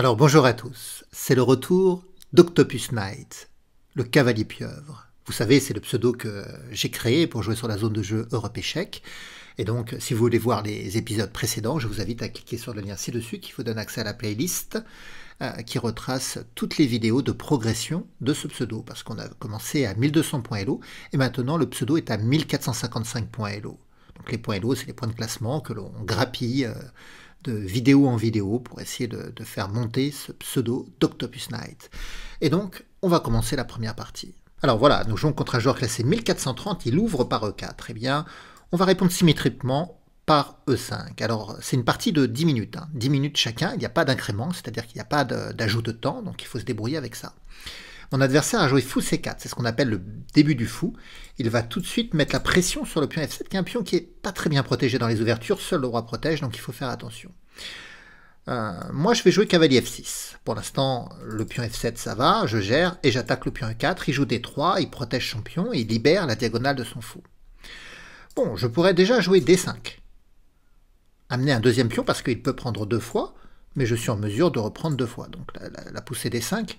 Alors bonjour à tous, c'est le retour d'Octopus Knight, le cavalier pieuvre. Vous savez, c'est le pseudo que j'ai créé pour jouer sur la zone de jeu Europe Échec. Et donc, si vous voulez voir les épisodes précédents, je vous invite à cliquer sur le lien ci-dessus qui vous donne accès à la playlist euh, qui retrace toutes les vidéos de progression de ce pseudo. Parce qu'on a commencé à 1200 points Hello et maintenant le pseudo est à 1455 points Hello. Donc les points Elo, c'est les points de classement que l'on grappille euh, de vidéo en vidéo pour essayer de, faire monter ce pseudo d'Octopus Knight. Et donc, on va commencer la première partie. Alors voilà, nous jouons contre un joueur classé 1430, il ouvre par E4. Eh bien, on va répondre symétriquement par E5. Alors, c'est une partie de 10 minutes. 10 hein. minutes chacun, il n'y a pas d'incrément, c'est-à-dire qu'il n'y a pas d'ajout de temps, donc il faut se débrouiller avec ça. Mon adversaire a joué fou C4, c'est ce qu'on appelle le début du fou. Il va tout de suite mettre la pression sur le pion F7, qui est un pion qui n'est pas très bien protégé dans les ouvertures, seul le roi protège, donc il faut faire attention. Euh, moi, je vais jouer cavalier F6. Pour l'instant, le pion F7, ça va, je gère, et j'attaque le pion E4, il joue D3, il protège son pion, il libère la diagonale de son fou. Bon, je pourrais déjà jouer D5. Amener un deuxième pion, parce qu'il peut prendre deux fois, mais je suis en mesure de reprendre deux fois. Donc la, la poussée D5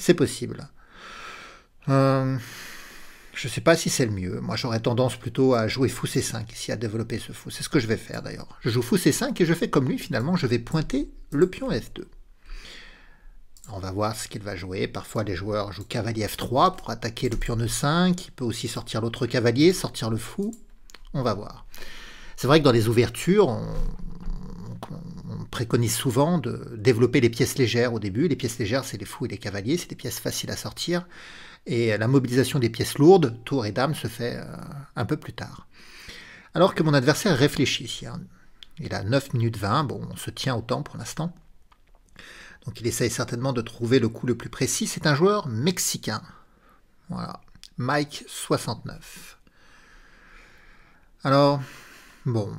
c'est possible. Euh, je ne sais pas si c'est le mieux. Moi, j'aurais tendance plutôt à jouer fou C5 ici, à développer ce fou. C'est ce que je vais faire d'ailleurs. Je joue fou C5 et je fais comme lui, finalement, je vais pointer le pion F2. On va voir ce qu'il va jouer. Parfois, les joueurs jouent cavalier F3 pour attaquer le pion E5. Il peut aussi sortir l'autre cavalier, sortir le fou. On va voir. C'est vrai que dans les ouvertures, on, préconise souvent de développer les pièces légères au début. Les pièces légères, c'est les fous et les cavaliers, c'est des pièces faciles à sortir. Et la mobilisation des pièces lourdes, tours et dames, se fait euh, un peu plus tard. Alors que mon adversaire réfléchit. Hein. Il a 9 minutes 20, bon, on se tient au temps pour l'instant. Donc il essaye certainement de trouver le coup le plus précis. C'est un joueur mexicain. Voilà. Mike 69. Alors, bon,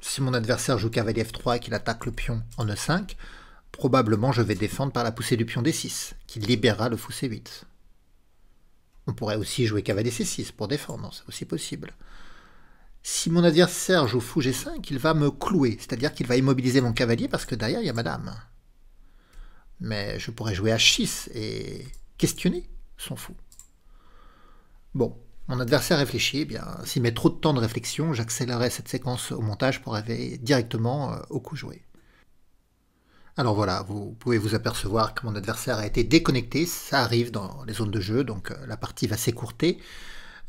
si mon adversaire joue cavalier f3 et qu'il attaque le pion en e5, probablement je vais défendre par la poussée du pion d6, qui libérera le fou c8. On pourrait aussi jouer cavalier c6 pour défendre, c'est aussi possible. Si mon adversaire joue fou g5, il va me clouer, c'est-à-dire qu'il va immobiliser mon cavalier parce que derrière il y a madame. Mais je pourrais jouer h6 et questionner son fou. Bon, mon adversaire réfléchit, eh bien, s'il met trop de temps de réflexion, j'accélérerai cette séquence au montage pour arriver directement euh, au coup joué. Alors voilà, vous pouvez vous apercevoir que mon adversaire a été déconnecté, ça arrive dans les zones de jeu, donc euh, la partie va s'écourter.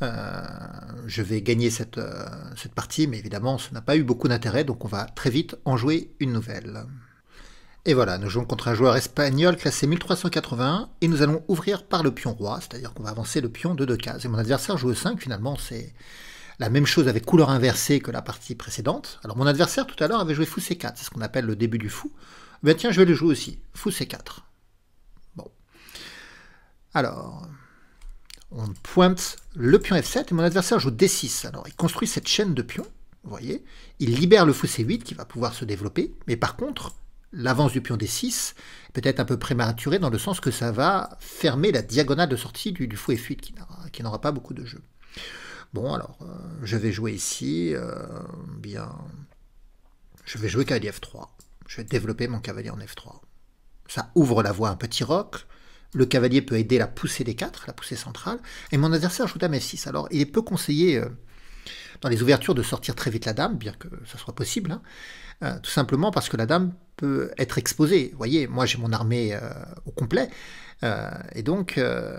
Euh, je vais gagner cette, cette partie, mais évidemment, ça n'a pas eu beaucoup d'intérêt, donc on va très vite en jouer une nouvelle. Et voilà, nous jouons contre un joueur espagnol classé 1381, et nous allons ouvrir par le pion roi, c'est-à-dire qu'on va avancer le pion de deux cases. Et mon adversaire joue 5, finalement, c'est la même chose avec couleur inversée que la partie précédente. Alors mon adversaire tout à l'heure avait joué fou c4, c'est ce qu'on appelle le début du fou. Ben tiens, je vais le jouer aussi, fou c4. Bon. Alors, on pointe le pion f7, et mon adversaire joue d6. Alors il construit cette chaîne de pions, vous voyez, il libère le fou c8 qui va pouvoir se développer, mais par contre, l'avance du pion des 6 peut-être un peu prématurée dans le sens que ça va fermer la diagonale de sortie du, fou et fuite qui n'aura pas beaucoup de jeu. Bon, alors, euh, je vais jouer ici, euh, bien, je vais jouer cavalier F3. Je vais développer mon cavalier en F3. Ça ouvre la voie à un petit roc. Le cavalier peut aider la poussée des 4, la poussée centrale. Et mon adversaire joue dame F6. Alors, il est peu conseillé euh, dans les ouvertures de sortir très vite la dame, bien que ça soit possible. Hein. tout simplement parce que la dame être exposé. voyez, moi j'ai mon armée euh, au complet, euh, et donc euh,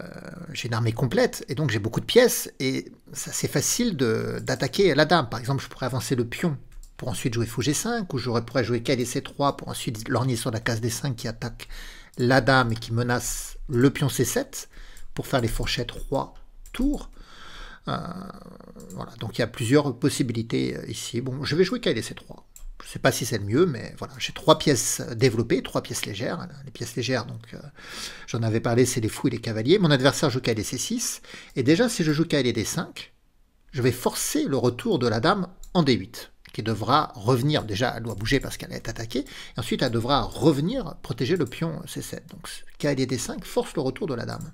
j'ai une armée complète, et donc j'ai beaucoup de pièces, et ça c'est facile d'attaquer la dame. Par exemple, je pourrais avancer le pion pour ensuite jouer fou 5 ou je pourrais jouer kdc 3 pour ensuite lorgner sur la case d5 qui attaque la dame et qui menace le pion c7 pour faire les fourchettes roi tour. voilà, donc il y a plusieurs possibilités ici. Bon, je vais jouer kdc 3 je ne sais pas si c'est le mieux, mais voilà, j'ai trois pièces développées, trois pièces légères. Les pièces légères, donc euh, j'en avais parlé, c'est les fous et les cavaliers. Mon adversaire joue KLD c6, et déjà si je joue KLD d5, je vais forcer le retour de la dame en d8, qui devra revenir, déjà elle doit bouger parce qu'elle est attaquée, et ensuite elle devra revenir protéger le pion c7. Donc KLD d5 force le retour de la dame.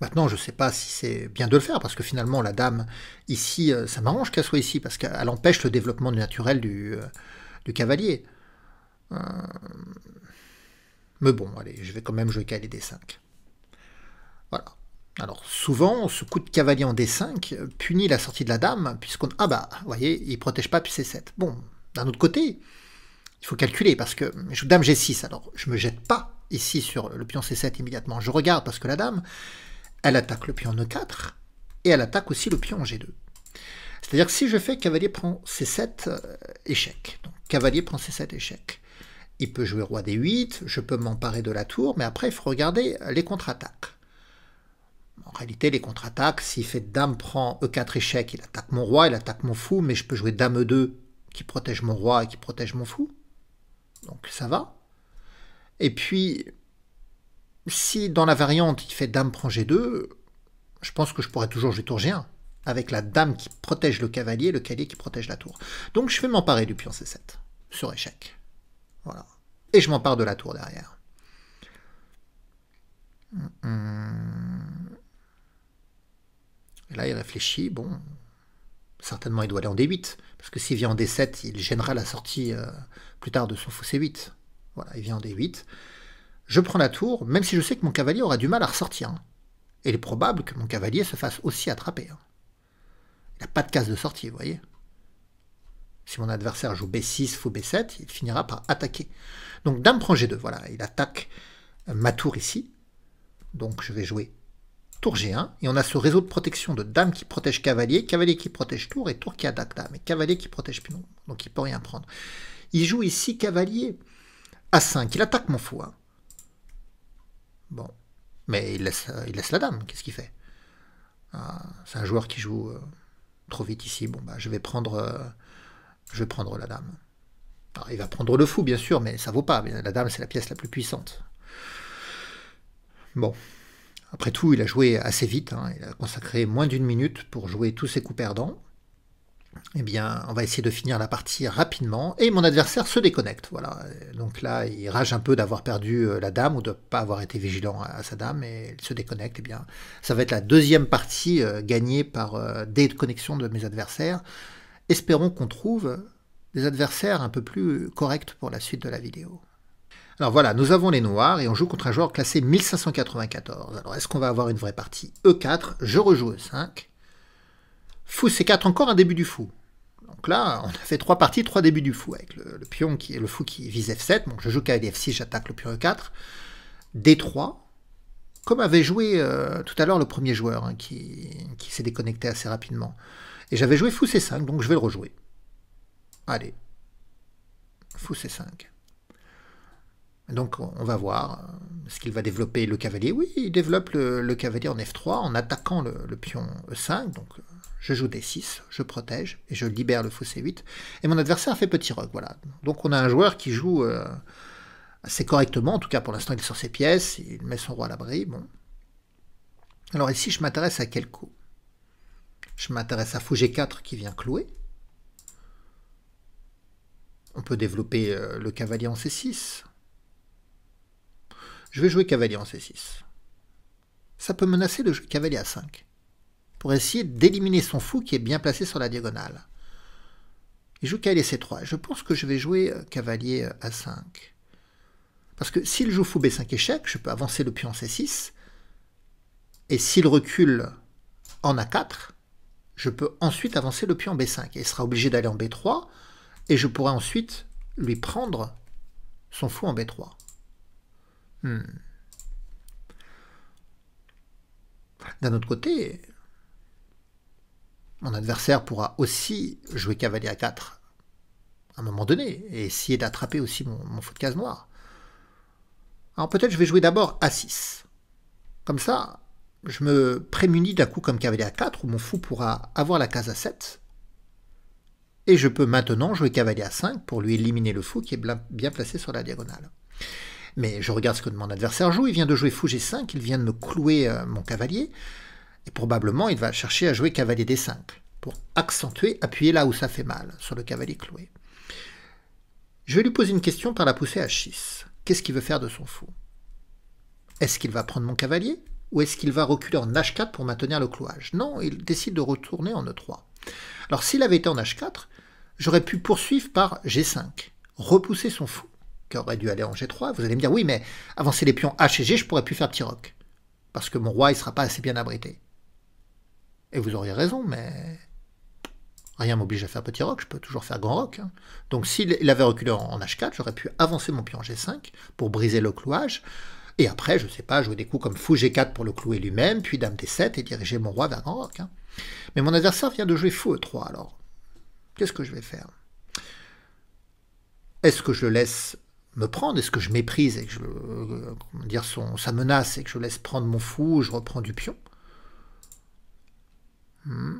Maintenant, je ne sais pas si c'est bien de le faire, parce que finalement, la dame, ici, euh, ça m'arrange qu'elle soit ici, parce qu'elle empêche le développement naturel du, euh, cavalier. Euh, mais bon, allez, je vais quand même jouer qu'à D5. Voilà. Alors, souvent, ce coup de cavalier en D5 punit la sortie de la dame, puisqu'on... Ah bah, vous voyez, il protège pas puis C7. Bon, d'un autre côté, il faut calculer, parce que je dame G6, alors je ne me jette pas ici sur le pion C7 immédiatement. Je regarde, parce que la dame, elle attaque le pion en E4 et elle attaque aussi le pion en G2. C'est-à-dire que si je fais cavalier prend C7 euh, échecs, échec, donc cavalier prend C7 échec, il peut jouer roi D8, je peux m'emparer de la tour, mais après il faut regarder les contre-attaques. En réalité, les contre-attaques, s'il fait dame prend E4 échec, il attaque mon roi, il attaque mon fou, mais je peux jouer dame E2 qui protège mon roi et qui protège mon fou. Donc ça va. Et puis, si dans la variante il fait dame prend g2, je pense que je pourrais toujours jouer tour g1, avec la dame qui protège le cavalier, le cavalier qui protège la tour. Donc je vais m'emparer du pion c7, sur échec. Voilà. Et je m'empare de la tour derrière. Et là, il réfléchit, bon, certainement il doit aller en D8, parce que s'il vient en D7, il gênera la sortie euh, plus tard de son faux C8. Voilà, il vient en D8. Je prends la tour, même si je sais que mon cavalier aura du mal à ressortir. Hein. Et il est probable que mon cavalier se fasse aussi attraper. Hein. Il n'a pas de case de sortie, vous voyez. Si mon adversaire joue B6, fou B7, il finira par attaquer. Donc dame prend G2, voilà, il attaque euh, ma tour ici. Donc je vais jouer tour G1, et on a ce réseau de protection de dame qui protège cavalier, cavalier qui protège tour, et tour qui attaque dame, et cavalier qui protège pion, donc il peut rien prendre. Il joue ici cavalier A5, il attaque mon fou, hein. Bon. Mais il laisse, il laisse la dame, qu'est-ce qu'il fait ah, C'est un joueur qui joue euh, trop vite ici. Bon, bah, je vais prendre, euh, je vais prendre la dame. il va prendre le fou, bien sûr, mais ça vaut pas. La dame, c'est la pièce la plus puissante. Bon. Après tout, il a joué assez vite. Hein. Il a consacré moins d'une minute pour jouer tous ses coups perdants eh bien, on va essayer de finir la partie rapidement, et mon adversaire se déconnecte, voilà. Donc là, il rage un peu d'avoir perdu euh, la dame, ou de ne pas avoir été vigilant à sa dame, et il se déconnecte, eh bien, ça va être la deuxième partie euh, gagnée par euh, déconnexion de mes adversaires. Espérons qu'on trouve des adversaires un peu plus corrects pour la suite de la vidéo. Alors voilà, nous avons les noirs et on joue contre un joueur classé 1594. Alors est-ce qu'on va avoir une vraie partie E4 Je rejoue E5. Fou C4, encore un début du fou. Donc là, on a fait trois parties, trois débuts du fou, avec le, pion qui est le fou qui vise F7. Donc je joue f 6 j'attaque le pion E4. D3, comme avait joué euh, tout à l'heure le premier joueur, hein, qui, s'est déconnecté assez rapidement. Et j'avais joué fou C5, donc je vais le rejouer. Allez. Fou C5. Donc on va voir euh, ce qu'il va développer le cavalier. Oui, il développe le, cavalier en F3 en attaquant le, le pion E5, donc euh, je joue des 6, je protège et je libère le fossé C8. Et mon adversaire fait petit rock. voilà. Donc on a un joueur qui joue euh, assez correctement, en tout cas pour l'instant il sort ses pièces, il met son roi à l'abri, bon. Alors ici je m'intéresse à quel coup Je m'intéresse à fou G4 qui vient clouer. On peut développer euh, le cavalier en C6. Je vais jouer cavalier en C6. Ça peut menacer le cavalier à 5 pour essayer d'éliminer son fou qui est bien placé sur la diagonale. Il joue cavalier C3. Je pense que je vais jouer euh, cavalier A5. Euh, Parce que s'il joue fou B5 échec, je peux avancer le pion en C6. Et s'il recule en A4, je peux ensuite avancer le pion en B5. il sera obligé d'aller en B3. Et je pourrai ensuite lui prendre son fou en B3. Hmm. D'un autre côté, mon adversaire pourra aussi jouer cavalier à 4 à un moment donné et essayer d'attraper aussi mon, fou de case noire. Alors peut-être je vais jouer d'abord à 6. Comme ça, je me prémunis d'un coup comme cavalier à 4 où mon fou pourra avoir la case à 7. Et je peux maintenant jouer cavalier à 5 pour lui éliminer le fou qui est bien placé sur la diagonale. Mais je regarde ce que mon adversaire joue, il vient de jouer fou G5, il vient de me clouer euh, mon cavalier. Et probablement, il va chercher à jouer cavalier D5 pour accentuer, appuyer là où ça fait mal, sur le cavalier cloué. Je vais lui poser une question par la poussée h 6. Qu'est-ce qu'il veut faire de son fou Est-ce qu'il va prendre mon cavalier ou est-ce qu'il va reculer en H4 pour maintenir le clouage Non, il décide de retourner en E3. Alors s'il avait été en H4, j'aurais pu poursuivre par G5, repousser son fou, qui aurait dû aller en G3. Vous allez me dire, oui, mais avancer les pions H et G, je pourrais plus faire petit roc, parce que mon roi, il sera pas assez bien abrité. Et vous auriez raison, mais rien m'oblige à faire petit roc, je peux toujours faire grand roc. Hein. Donc s'il avait reculé en H4, j'aurais pu avancer mon pion en G5 pour briser le clouage, et après, je ne sais pas, jouer des coups comme fou G4 pour le clouer lui-même, puis dame D7 et diriger mon roi vers grand roc. Hein. Mais mon adversaire vient de jouer fou E3, alors qu'est-ce que je vais faire Est-ce que je le laisse me prendre Est-ce que je méprise et que je, euh, dire, son, sa menace et que je laisse prendre mon fou, je reprends du pion Hmm.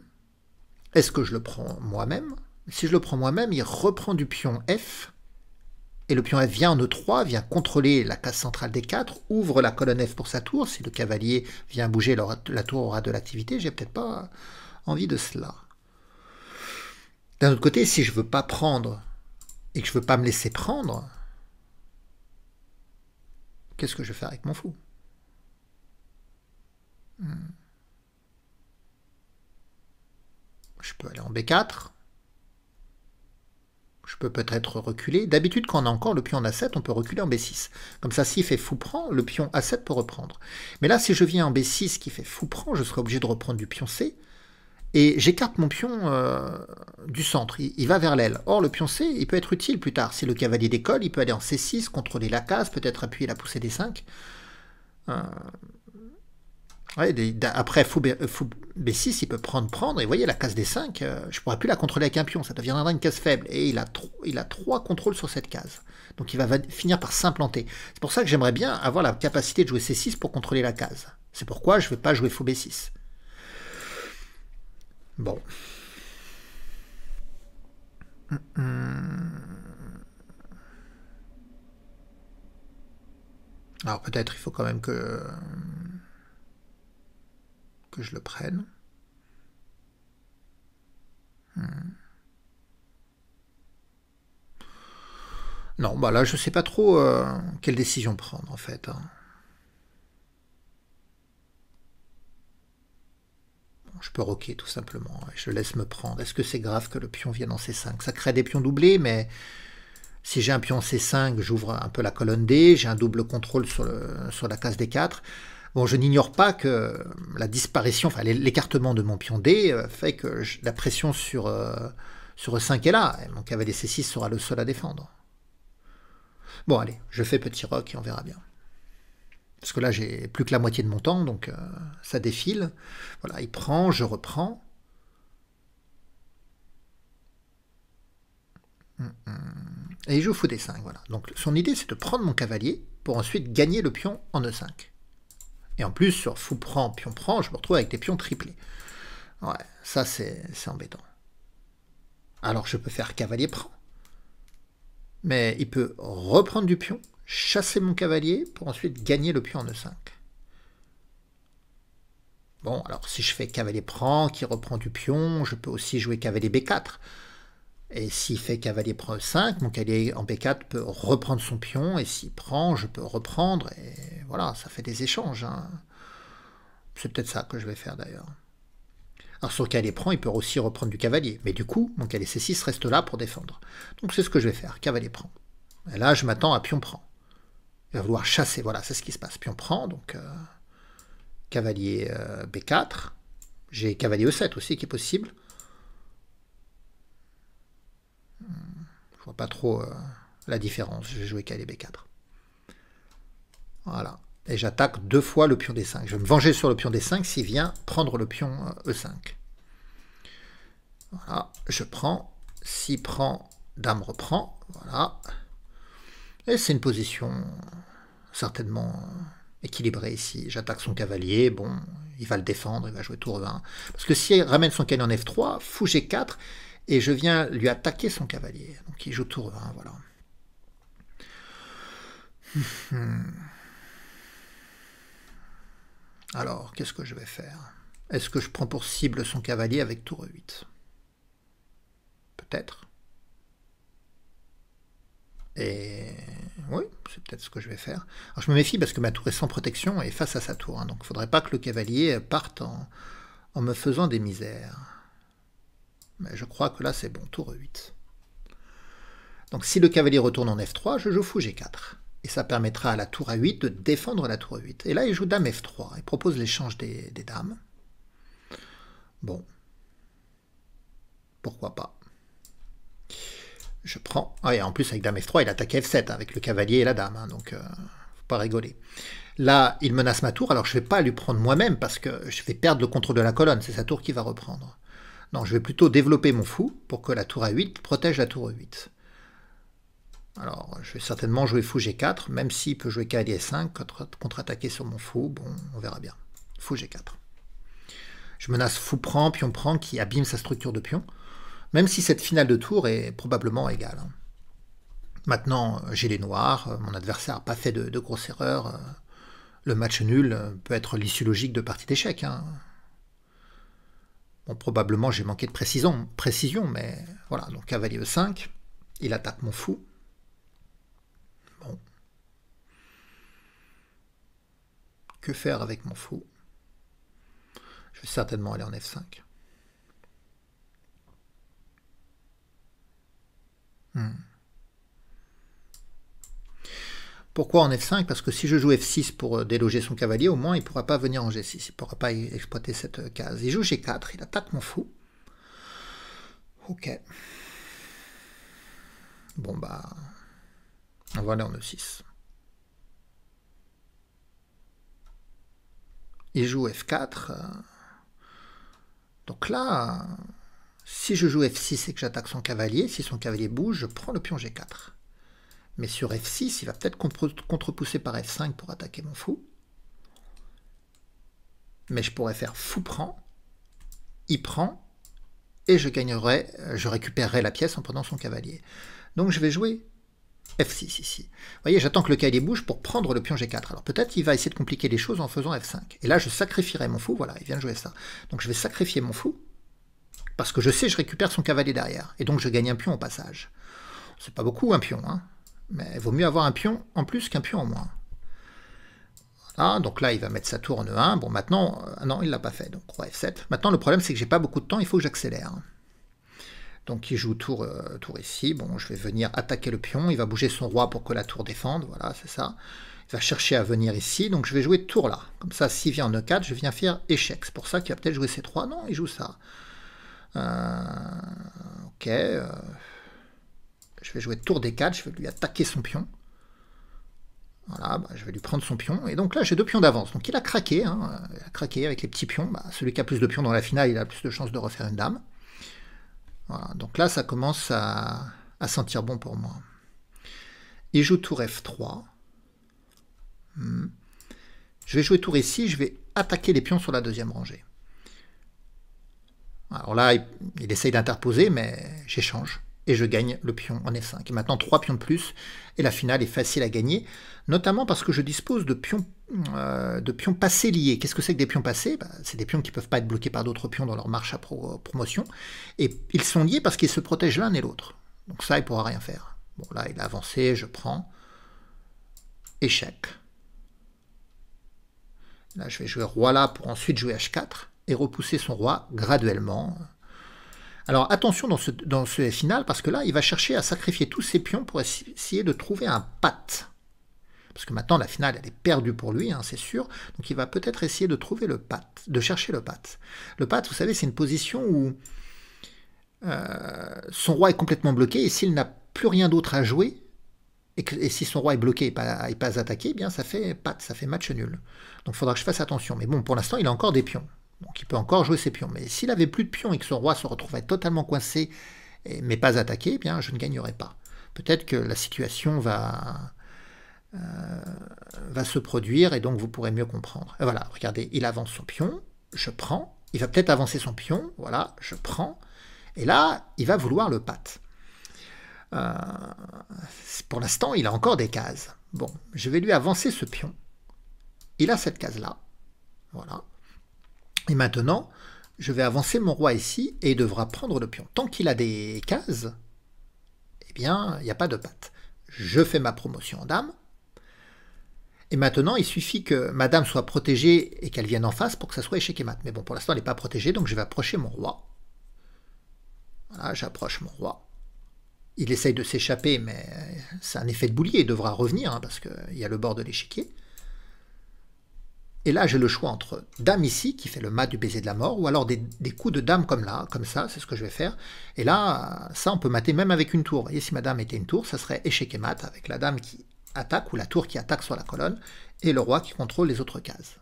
Est-ce que je le prends moi-même Si je le prends moi-même, il reprend du pion F. Et le pion F vient en E3, vient contrôler la case centrale des 4, ouvre la colonne F pour sa tour. Si le cavalier vient bouger, la tour aura de l'activité. J'ai peut-être pas envie de cela. D'un autre côté, si je veux pas prendre et que je veux pas me laisser prendre, qu'est-ce que je fais avec mon fou hmm. Je peux aller en B4. Je peux peut-être reculer. D'habitude, quand on a encore le pion en A7, on peut reculer en B6. Comme ça, s'il fait fou prend, le pion A7 peut reprendre. Mais là, si je viens en B6 qui fait fou prend, je serai obligé de reprendre du pion C. Et j'écarte mon pion euh, du centre. Il, va vers l'aile. Or, le pion C, il peut être utile plus tard. Si le cavalier décolle, il peut aller en C6, contrôler la case, peut-être appuyer la poussée des 5. Euh, après, fou, euh, B6, il peut prendre, prendre. Et vous voyez, la case des 5, euh, je ne pourrais plus la contrôler avec un pion. Ça deviendra une case faible. Et il a, il a 3 contrôles sur cette case. Donc il va finir par s'implanter. C'est pour ça que j'aimerais bien avoir la capacité de jouer C6 pour contrôler la case. C'est pourquoi je ne veux pas jouer fou B6. Bon. Alors peut-être il faut quand même que je le prenne. Hmm. Non, bah là, je sais pas trop euh, quelle décision prendre, en fait. Hein. je peux roquer, tout simplement, je laisse me prendre. Est-ce que c'est grave que le pion vienne en C5 Ça crée des pions doublés, mais si j'ai un pion C5, j'ouvre un peu la colonne D, j'ai un double contrôle sur, le, sur la case D4. Bon, je n'ignore pas que euh, la disparition, enfin l'écartement de mon pion D euh, fait que la pression sur, euh, sur E5 est là, et mon cavalier C6 sera le seul à défendre. Bon, allez, je fais petit rock et on verra bien. Parce que là, j'ai plus que la moitié de mon temps, donc ça défile. Voilà, il prend, je reprends. Mm, mm. Et il joue fou des 5 voilà. Donc son idée, c'est de prendre mon cavalier pour ensuite gagner le pion en E5. Et en plus, sur fou prend, pion prend, je me retrouve avec des pions triplés. Ouais, ça c'est embêtant. Alors je peux faire cavalier prend. Mais il peut reprendre du pion, chasser mon cavalier pour ensuite gagner le pion en E5. Bon, alors si je fais cavalier prend, qui reprend du pion, je peux aussi jouer cavalier B4. Et s'il fait cavalier prend 5, mon cavalier en B4 peut reprendre son pion, et s'il prend, je peux reprendre, et voilà, ça fait des échanges. Hein. C'est peut-être ça que je vais faire d'ailleurs. Alors son cavalier prend, il peut aussi reprendre du cavalier, mais du coup, mon cavalier C6 reste là pour défendre. Donc c'est ce que je vais faire, cavalier prend. Et là, je m'attends à pion prend. Il va vouloir chasser, voilà, c'est ce qui se passe. Pion prend, donc euh, cavalier B4. Euh, j'ai cavalier E7 aussi qui est possible. pas trop euh, la différence. Je vais jouer 4 Voilà. Et j'attaque deux fois le pion D5. Je vais me venger sur le pion D5 s'il vient prendre le pion E5. Euh, e voilà, je prends. S'il prend, dame reprend. Voilà. Et c'est une position euh, certainement équilibrée ici. J'attaque son cavalier, bon, il va le défendre, il va jouer tour 20. Parce que s'il ramène son cavalier en F3, fou G4, et je viens lui attaquer son cavalier. Donc il joue tour 1, voilà. Hmm. Alors, qu'est-ce que je vais faire Est-ce que je prends pour cible son cavalier avec tour 8 Peut-être. Et oui, c'est peut-être ce que je vais faire. Alors je me méfie parce que ma tour est sans protection et face à sa tour. Hein. donc il ne faudrait pas que le cavalier parte en me faisant des misères. Mais je crois que là, c'est bon, tour 8. Donc si le cavalier retourne en F3, je joue fou G4. Et ça permettra à la tour A8 de défendre la tour A8. Et là, il joue dame F3 il propose l'échange des, dames. Bon. Pourquoi pas je prends. Ah, et en plus, avec Dame F3, il attaque F7 avec le cavalier et la dame, hein, donc euh, faut pas rigoler. Là, il menace ma tour, alors je ne vais pas lui prendre moi-même parce que je vais perdre le contrôle de la colonne, c'est sa tour qui va reprendre. Non, je vais plutôt développer mon fou pour que la tour A8 protège la tour E8. Alors, je vais certainement jouer fou G4, même s'il peut jouer kds 5, contre-attaquer sur mon fou, bon, on verra bien. Fou G4. Je menace fou prend, pion prend, qui abîme sa structure de pion, même si cette finale de tour est probablement égale. Hein. Maintenant, j'ai les noirs, euh, mon adversaire n'a pas fait de, grosse grosses erreurs, euh. le match nul euh, peut être l'issue logique de partie d'échecs. Hein. Bon, probablement j'ai manqué de précision, mais voilà, donc cavalier e5, il attaque mon fou. Bon. Que faire avec mon fou Je vais certainement aller en f5. Pourquoi en F5 Parce que si je joue F6 pour euh, déloger son cavalier, au moins il ne pourra pas venir en G6, il ne pourra pas exploiter cette euh, case. Il joue G4, il attaque mon fou. Ok. Bon bah, on va aller en E6. Il joue F4. Euh. Donc là, si je joue F6 et que j'attaque son cavalier, si son cavalier bouge, je prends le pion G4. Mais sur F6, il va peut-être contrepousser par F5 pour attaquer mon fou. Mais je pourrais faire fou prend, il prend, et je gagnerai, euh, je récupérerai la pièce en prenant son cavalier. Donc je vais jouer F6 ici. Vous voyez, j'attends que le cavalier bouge pour prendre le pion G4. Alors peut-être il va essayer de compliquer les choses en faisant F5. Et là, je sacrifierai mon fou, voilà, il vient de jouer ça. Donc je vais sacrifier mon fou, parce que je sais je récupère son cavalier derrière. Et donc je gagne un pion au passage. C'est pas beaucoup un pion, hein mais il vaut mieux avoir un pion en plus qu'un pion en moins. Voilà, donc là, il va mettre sa tour en E1. Bon, maintenant, euh, non, il l'a pas fait, donc roi F7. Maintenant, le problème, c'est que j'ai pas beaucoup de temps, il faut que j'accélère. Donc il joue tour, euh, tour ici. Bon, je vais venir attaquer le pion. Il va bouger son roi pour que la tour défende. Voilà, c'est ça. Il va chercher à venir ici. Donc je vais jouer tour là. Comme ça, s'il vient en E4, je viens faire échec. C'est pour ça qu'il va peut-être jouer C3. Non, il joue ça. Euh, ok je vais jouer tour d4, je vais lui attaquer son pion. Voilà, bah, je vais lui prendre son pion. Et donc là, j'ai deux pions d'avance. Donc il a craqué, hein. il a craqué avec les petits pions. Bah, celui qui a plus de pions dans la finale, il a plus de chances de refaire une dame. Voilà, donc là, ça commence à, sentir bon pour moi. Il joue tour F3. Hmm. Je vais jouer tour ici, je vais attaquer les pions sur la deuxième rangée. Alors là, il essaye d'interposer, mais j'échange et je gagne le pion en F5. Et maintenant 3 pions de plus, et la finale est facile à gagner, notamment parce que je dispose de pions, euh, de pions passés liés. Qu'est-ce que c'est que des pions passés bah, C'est des pions qui ne peuvent pas être bloqués par d'autres pions dans leur marche à euh, promotion, et ils sont liés parce qu'ils se protègent l'un et l'autre. Donc ça, il ne pourra rien faire. Bon, là, il a avancé, je prends. Échec. Là, je vais jouer roi là pour ensuite jouer h4 et repousser son roi graduellement alors attention dans ce, dans ce final, parce que là, il va chercher à sacrifier tous ses pions pour essayer de trouver un patte. Parce que maintenant, la finale, elle est perdue pour lui, hein, c'est sûr. Donc il va peut-être essayer de trouver le patte, de chercher le patte. Le patte, vous savez, c'est une position où euh, son roi est complètement bloqué, et s'il n'a plus rien d'autre à jouer, et, si son roi est bloqué et pas, attaqué, eh bien ça fait patte, ça fait match nul. Donc il faudra que je fasse attention. Mais bon, pour l'instant, il a encore des pions. Donc il peut encore jouer ses pions. Mais s'il avait plus de pions et que son roi se retrouvait totalement coincé, mais pas attaqué, eh bien je ne gagnerais pas. Peut-être que la situation va, euh, va se produire et donc vous pourrez mieux comprendre. voilà, regardez, il avance son pion, je prends, il va peut-être avancer son pion, voilà, je prends, et là, il va vouloir le pat euh, pour l'instant, il a encore des cases. Bon, je vais lui avancer ce pion. Il a cette case-là. Voilà. Et maintenant, je vais avancer mon roi ici et il devra prendre le pion. Tant qu'il a des cases, eh bien, il n'y a pas de patte. Je fais ma promotion en dame. Et maintenant, il suffit que ma dame soit protégée et qu'elle vienne en face pour que ça soit échec et mat. Mais bon, pour l'instant, elle n'est pas protégée, donc je vais approcher mon roi. Voilà, j'approche mon roi. Il essaye de s'échapper, mais c'est un effet de boulier. Il devra revenir, hein, parce qu'il y a le bord de l'échiquier. Et là, j'ai le choix entre dame ici, qui fait le mat du baiser de la mort, ou alors des, coups de dame comme là, comme ça, c'est ce que je vais faire. Et là, ça, on peut mater même avec une tour. Vous voyez, si ma dame était une tour, ça serait échec et mat, avec la dame qui attaque, ou la tour qui attaque sur la colonne, et le roi qui contrôle les autres cases.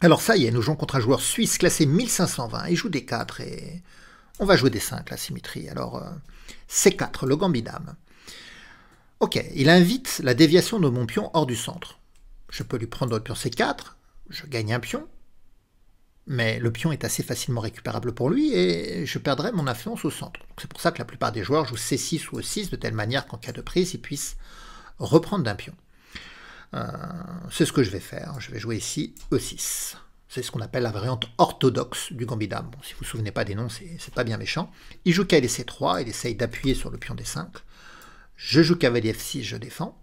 Alors ça y est, nous jouons contre un joueur suisse classé 1520, il joue des 4, et on va jouer des 5, la symétrie. Alors, euh, C4, le gambit dame. Ok, il invite la déviation de mon pion hors du centre. Je peux lui prendre le pion C4, je gagne un pion, mais le pion est assez facilement récupérable pour lui et je perdrai mon influence au centre. C'est pour ça que la plupart des joueurs jouent C6 ou E6 de telle manière qu'en cas de prise, ils puissent reprendre d'un pion. Euh, c'est ce que je vais faire. Je vais jouer ici E6. C'est ce qu'on appelle la variante orthodoxe du gambit si vous ne vous souvenez pas des noms, c'est pas bien méchant. Il joue cavalier 3 il essaye d'appuyer sur le pion D5. Je joue cavalier F6, je défends.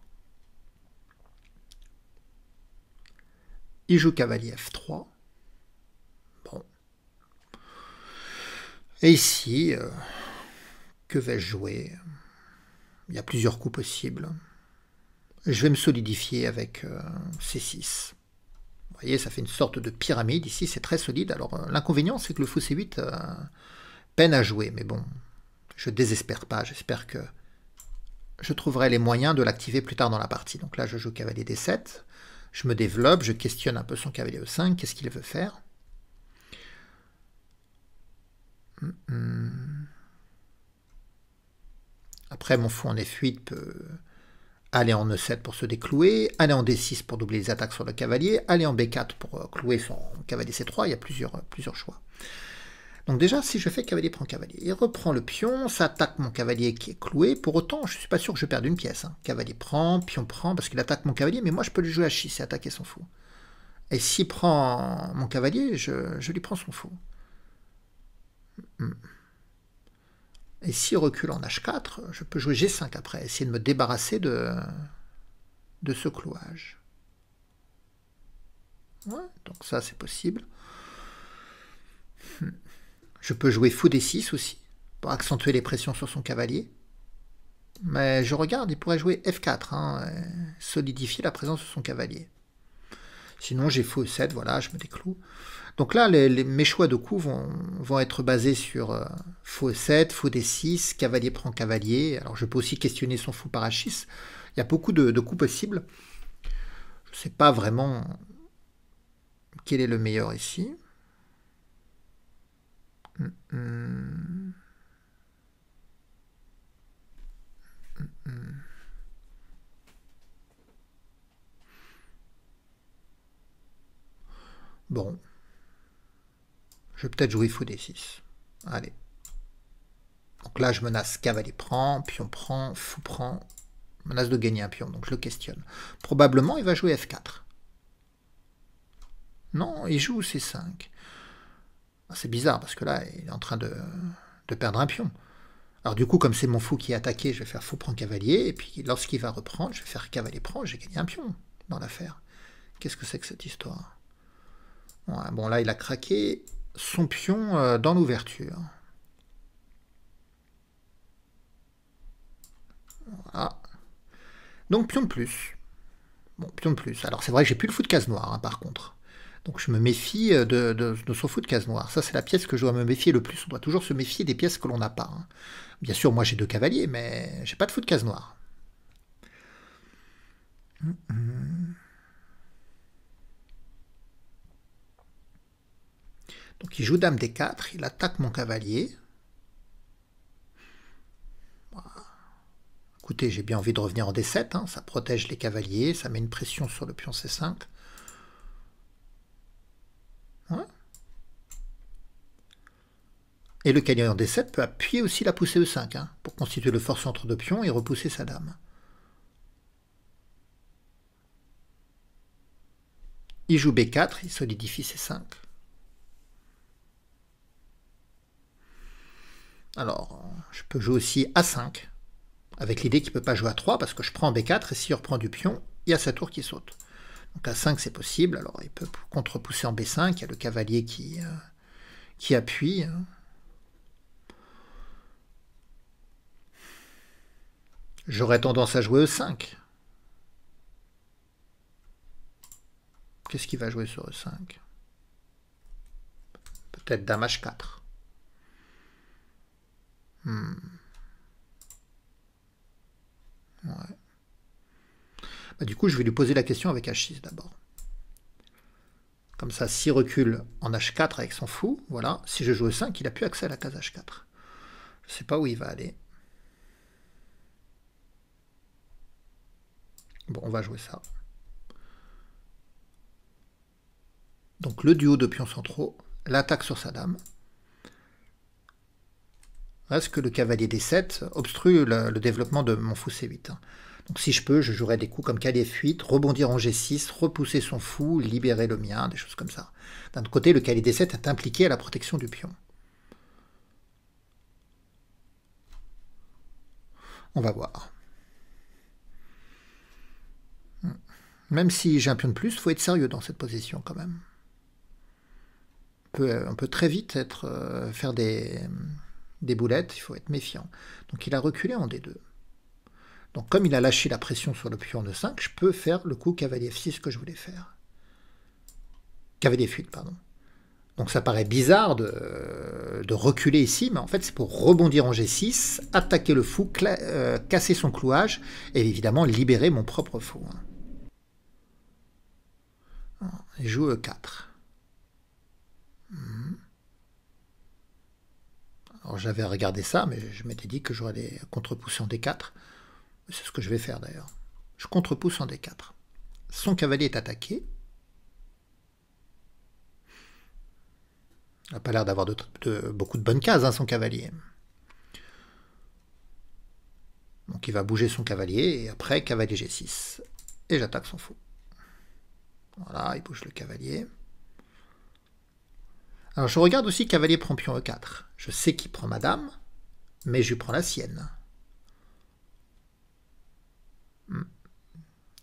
Il joue cavalier F3. Bon. Et ici, euh, que vais-je jouer Il y a plusieurs coups possibles. Je vais me solidifier avec euh, C6. Vous voyez, ça fait une sorte de pyramide. Ici, c'est très solide. Alors, euh, l'inconvénient, c'est que le fou C8 peine à jouer. Mais bon, je désespère pas. J'espère que je trouverai les moyens de l'activer plus tard dans la partie. Donc là, je joue cavalier D7 je me développe, je questionne un peu son cavalier E5, qu'est-ce qu'il veut faire mm-hmm. Après, mon fou en F8 peut aller en E7 pour se déclouer, aller en D6 pour doubler les attaques sur le cavalier, aller en B4 pour euh, clouer son cavalier C3, il y a plusieurs, plusieurs choix. Donc déjà, si je fais cavalier prend cavalier, il reprend le pion, ça attaque mon cavalier qui est cloué. Pour autant, je ne suis pas sûr que je perde une pièce. Hein. Cavalier prend, pion prend, parce qu'il attaque mon cavalier, mais moi je peux lui jouer h 6 et attaquer son fou. Et s'il prend mon cavalier, je, lui prends son fou. Et s'il recule en h4, je peux jouer g5 après, essayer de me débarrasser de, de ce clouage. Ouais, donc ça c'est possible. Je peux jouer fou des 6 aussi, pour accentuer les pressions sur son cavalier. Mais je regarde, il pourrait jouer F4, hein, solidifier la présence de son cavalier. Sinon, j'ai faux 7, voilà, je me décloue. Donc là, mes choix de coups vont, être basés sur euh, faux 7, faux D6, cavalier prend cavalier. Alors je peux aussi questionner son fou parachis Il y a beaucoup de, de coups possibles. Je ne sais pas vraiment quel est le meilleur ici bon. Je vais peut-être jouer fou des 6. Allez. Donc là, je menace cavalier prend, pion prend, fou prend. Menace de gagner un pion, donc je le questionne. Probablement, il va jouer F4. Non, il joue C5. C'est bizarre parce que là, il est en train de, perdre un pion. Alors du coup, comme c'est mon fou qui est attaqué, je vais faire fou prend cavalier, et puis lorsqu'il va reprendre, je vais faire cavalier prend, j'ai gagné un pion dans l'affaire. Qu'est-ce que c'est que cette histoire Bon là, il a craqué son pion euh, dans l'ouverture. Voilà. Donc pion de plus. Bon, pion de plus. Alors c'est vrai que j'ai plus le fou de case noire, hein, par contre. Donc je me méfie euh, de, de, son fou de case noire. Ça, c'est la pièce que je dois me méfier le plus. On doit toujours se méfier des pièces que l'on n'a pas. Hein. Bien sûr, moi j'ai deux cavaliers, mais j'ai pas de fou de case noire. Mm-hmm. Donc il joue dame d4, il attaque mon cavalier. Écoutez, j'ai bien envie de revenir en D7, hein. ça protège les cavaliers, ça met une pression sur le pion C5. Et le cavalier en D7 peut appuyer aussi la poussée E5 hein, pour constituer le fort centre de pion et repousser sa dame. Il joue B4, il solidifie ses 5 Alors, je peux jouer aussi A5, avec l'idée qu'il ne peut pas jouer A3 parce que je prends B4 et s'il reprend du pion, il y a sa tour qui saute. Donc A5 c'est possible, alors il peut contrepousser en B5, il y a le cavalier qui, euh, qui appuie. Hein. J'aurais tendance à jouer E5. Qu'est-ce qu'il va jouer sur E5 Peut-être Dame H4. Hmm. Bah, du coup, je vais lui poser la question avec H6 d'abord. Comme ça, s'il recule en H4 avec son fou, voilà, si je joue E5, il n'a plus accès à la case H4. Je ne sais pas où il va aller. Bon, on va jouer ça. Donc le duo de pions centraux, l'attaque sur sa dame. Est-ce que le cavalier D7 obstrue le, développement de mon fou C8. Donc si je peux, je jouerai des coups comme calier fuite, rebondir en G6, repousser son fou, libérer le mien, des choses comme ça. D'un autre côté, le calier D7 est impliqué à la protection du pion. On va voir. Même si j'ai un pion de plus, faut être sérieux dans cette position quand même. On peut, très vite être, euh, faire des, boulettes, il faut être méfiant. Donc il a reculé en D2. Donc comme il a lâché la pression sur le pion de 5, je peux faire le coup cavalier F6 que je voulais faire. Cavalier fuite, pardon. Donc ça paraît bizarre de, reculer ici, mais en fait c'est pour rebondir en G6, attaquer le fou, euh, casser son clouage, et évidemment libérer mon propre fou. Hein. Hein, joue E4. Euh, hmm. Alors j'avais regardé ça, mais je m'étais dit que j'aurais des contre en D4. C'est ce que je vais faire d'ailleurs. Je contrepousse en D4. Son cavalier est attaqué. Il n'a pas l'air d'avoir beaucoup de bonnes cases, hein, son cavalier. Donc il va bouger son cavalier, et après cavalier G6. Et j'attaque son fou. Voilà, il bouge le cavalier. Alors je regarde aussi cavalier prend pion e4. Je sais qu'il prend madame, mais je lui prends la sienne. Hmm.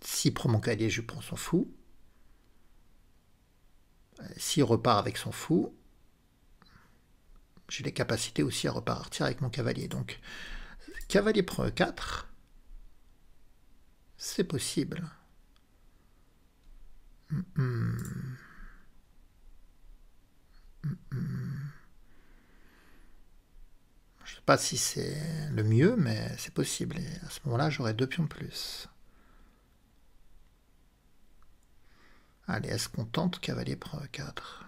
S'il prend mon cavalier, je lui prends son fou. Euh, s'il repart avec son fou, j'ai les capacités aussi à repartir avec mon cavalier. Donc, cavalier prend e4, c'est possible. Je ne sais pas si c'est le mieux, mais c'est possible. Et à ce moment-là, j'aurai deux pions de plus. Allez, est-ce qu'on tente cavalier prend 4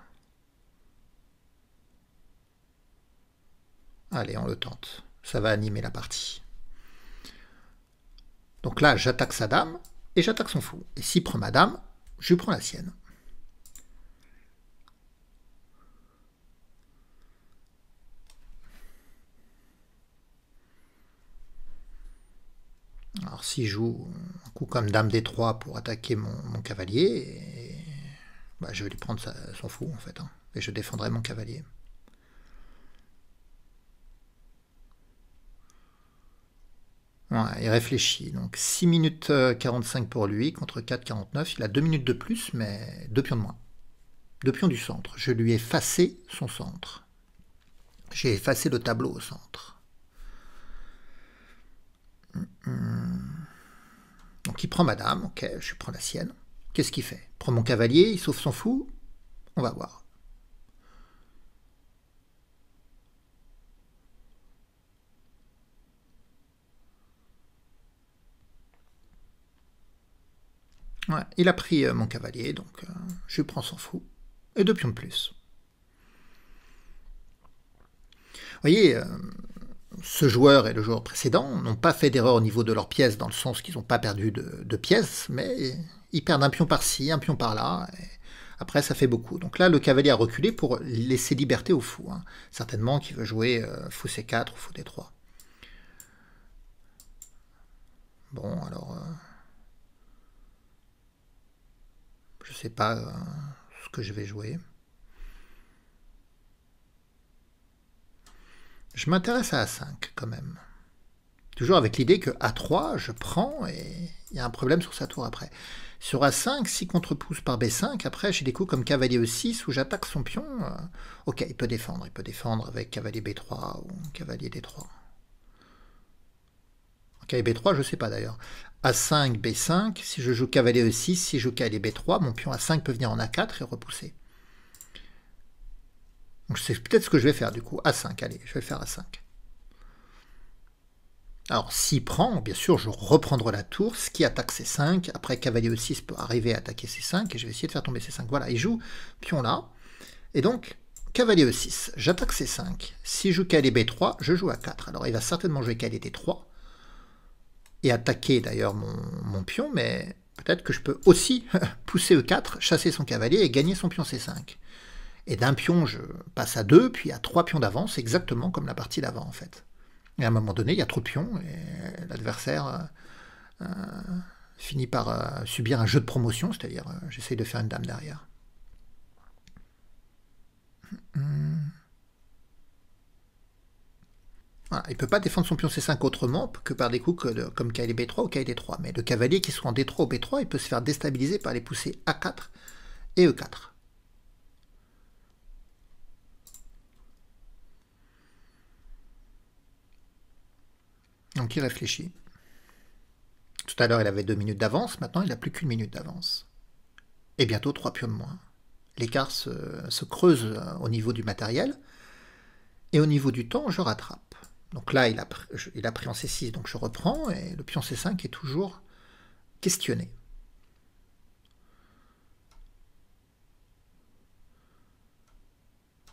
Allez, on le tente. Ça va animer la partie. Donc là, j'attaque sa dame et j'attaque son fou. Et s'il prend ma dame, je prends la sienne. Alors si joue un coup comme Dame des 3 pour attaquer mon, cavalier, bah, je vais lui prendre son fou en fait, hein, et je défendrai mon cavalier. il réfléchit. Donc 6 minutes 45 euh, pour lui contre 4,49. Il a 2 minutes de plus, mais 2 pions de moins. Deux pions du centre. Je lui ai effacé son centre. J'ai effacé le tableau au centre. Mm-hmm. Donc il prend madame, ok, je prends la sienne. Qu'est-ce qu'il fait Prend mon cavalier, il sauve son fou On va voir. il a pris euh, mon cavalier, donc euh, je lui prends son fou. Et deux pions de plus. Vous voyez, euh, ce joueur et le joueur précédent n'ont pas fait d'erreur au niveau de leurs pièces, dans le sens qu'ils n'ont pas perdu de, pièces, mais ils perdent un pion par-ci, un pion par-là. Après, ça fait beaucoup. Donc là, le cavalier a reculé pour laisser liberté au fou. Hein. Certainement qu'il veut jouer fou c4 ou fou d3. Bon, alors, Je sais pas euh, ce que je vais jouer. Je m'intéresse à A5 quand même. Toujours avec l'idée que A3, je prends et il y a un problème sur sa tour après. Sur A5, si contre-pousse par B5, après j'ai des coups comme cavalier E6 où j'attaque son pion. Euh, ok, il peut défendre, il peut défendre avec cavalier B3 ou cavalier D3. Ok, B3, je sais pas d'ailleurs. A5, B5. Si je joue cavalier E6, si je joue cavalier B3, mon pion A5 peut venir en A4 et repousser. Donc c'est peut-être ce que je vais faire du coup. A5, allez, je vais faire A5. Alors s'il prend, bien sûr, je reprendrai la tour, ce qui attaque C5. Après, cavalier E6 peut arriver à attaquer C5 et je vais essayer de faire tomber C5. Voilà, il joue pion là. Et donc, cavalier E6, j'attaque C5. Si je joue cavalier B3, je joue A4. Alors il va certainement jouer cavalier D3 attaquer d'ailleurs mon, pion, mais peut-être que je peux aussi pousser E4, chasser son cavalier et gagner son pion C5. Et d'un pion, je passe à deux, puis à trois pions d'avance, exactement comme la partie d'avant en fait. Et à un moment donné, il y a trop de pions, et l'adversaire euh, euh, finit par euh, subir un jeu de promotion, c'est-à-dire j'essaie j'essaye de faire une dame derrière. Hmm, hmm il ne peut pas défendre son pion C5 autrement que par des coups comme K 3 ou kd 3 Mais le cavalier qui soit en D3 ou B3, il peut se faire déstabiliser par les poussées A4 et E4. Donc il réfléchit. Tout à l'heure, il avait deux minutes d'avance, maintenant il n'a plus qu'une minute d'avance. Et bientôt trois pions de moins. L'écart se creuse euh, au niveau du matériel, et au niveau du temps, je rattrape. Donc là, il a, pris en C6, donc je reprends, et le pion C5 est toujours questionné.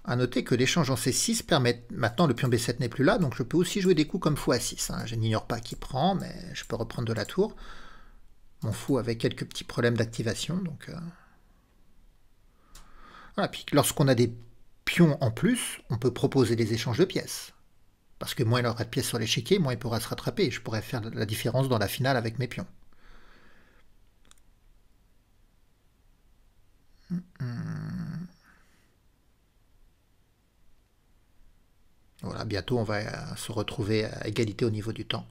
A noter que l'échange en C6 permet... Maintenant, le pion B7 n'est plus là, donc je peux aussi jouer des coups comme fou à 6. Hein. Je n'ignore pas qui prend, mais je peux reprendre de la tour. Mon fou avait quelques petits problèmes d'activation, donc... Euh. Voilà, puis lorsqu'on a des pions en plus, on peut proposer des échanges de pièces. Parce que moins il aura de pièces sur l'échiquier, moins il pourra se rattraper. Je pourrais faire la différence dans la finale avec mes pions. Voilà, bientôt on va euh, se retrouver à égalité au niveau du temps.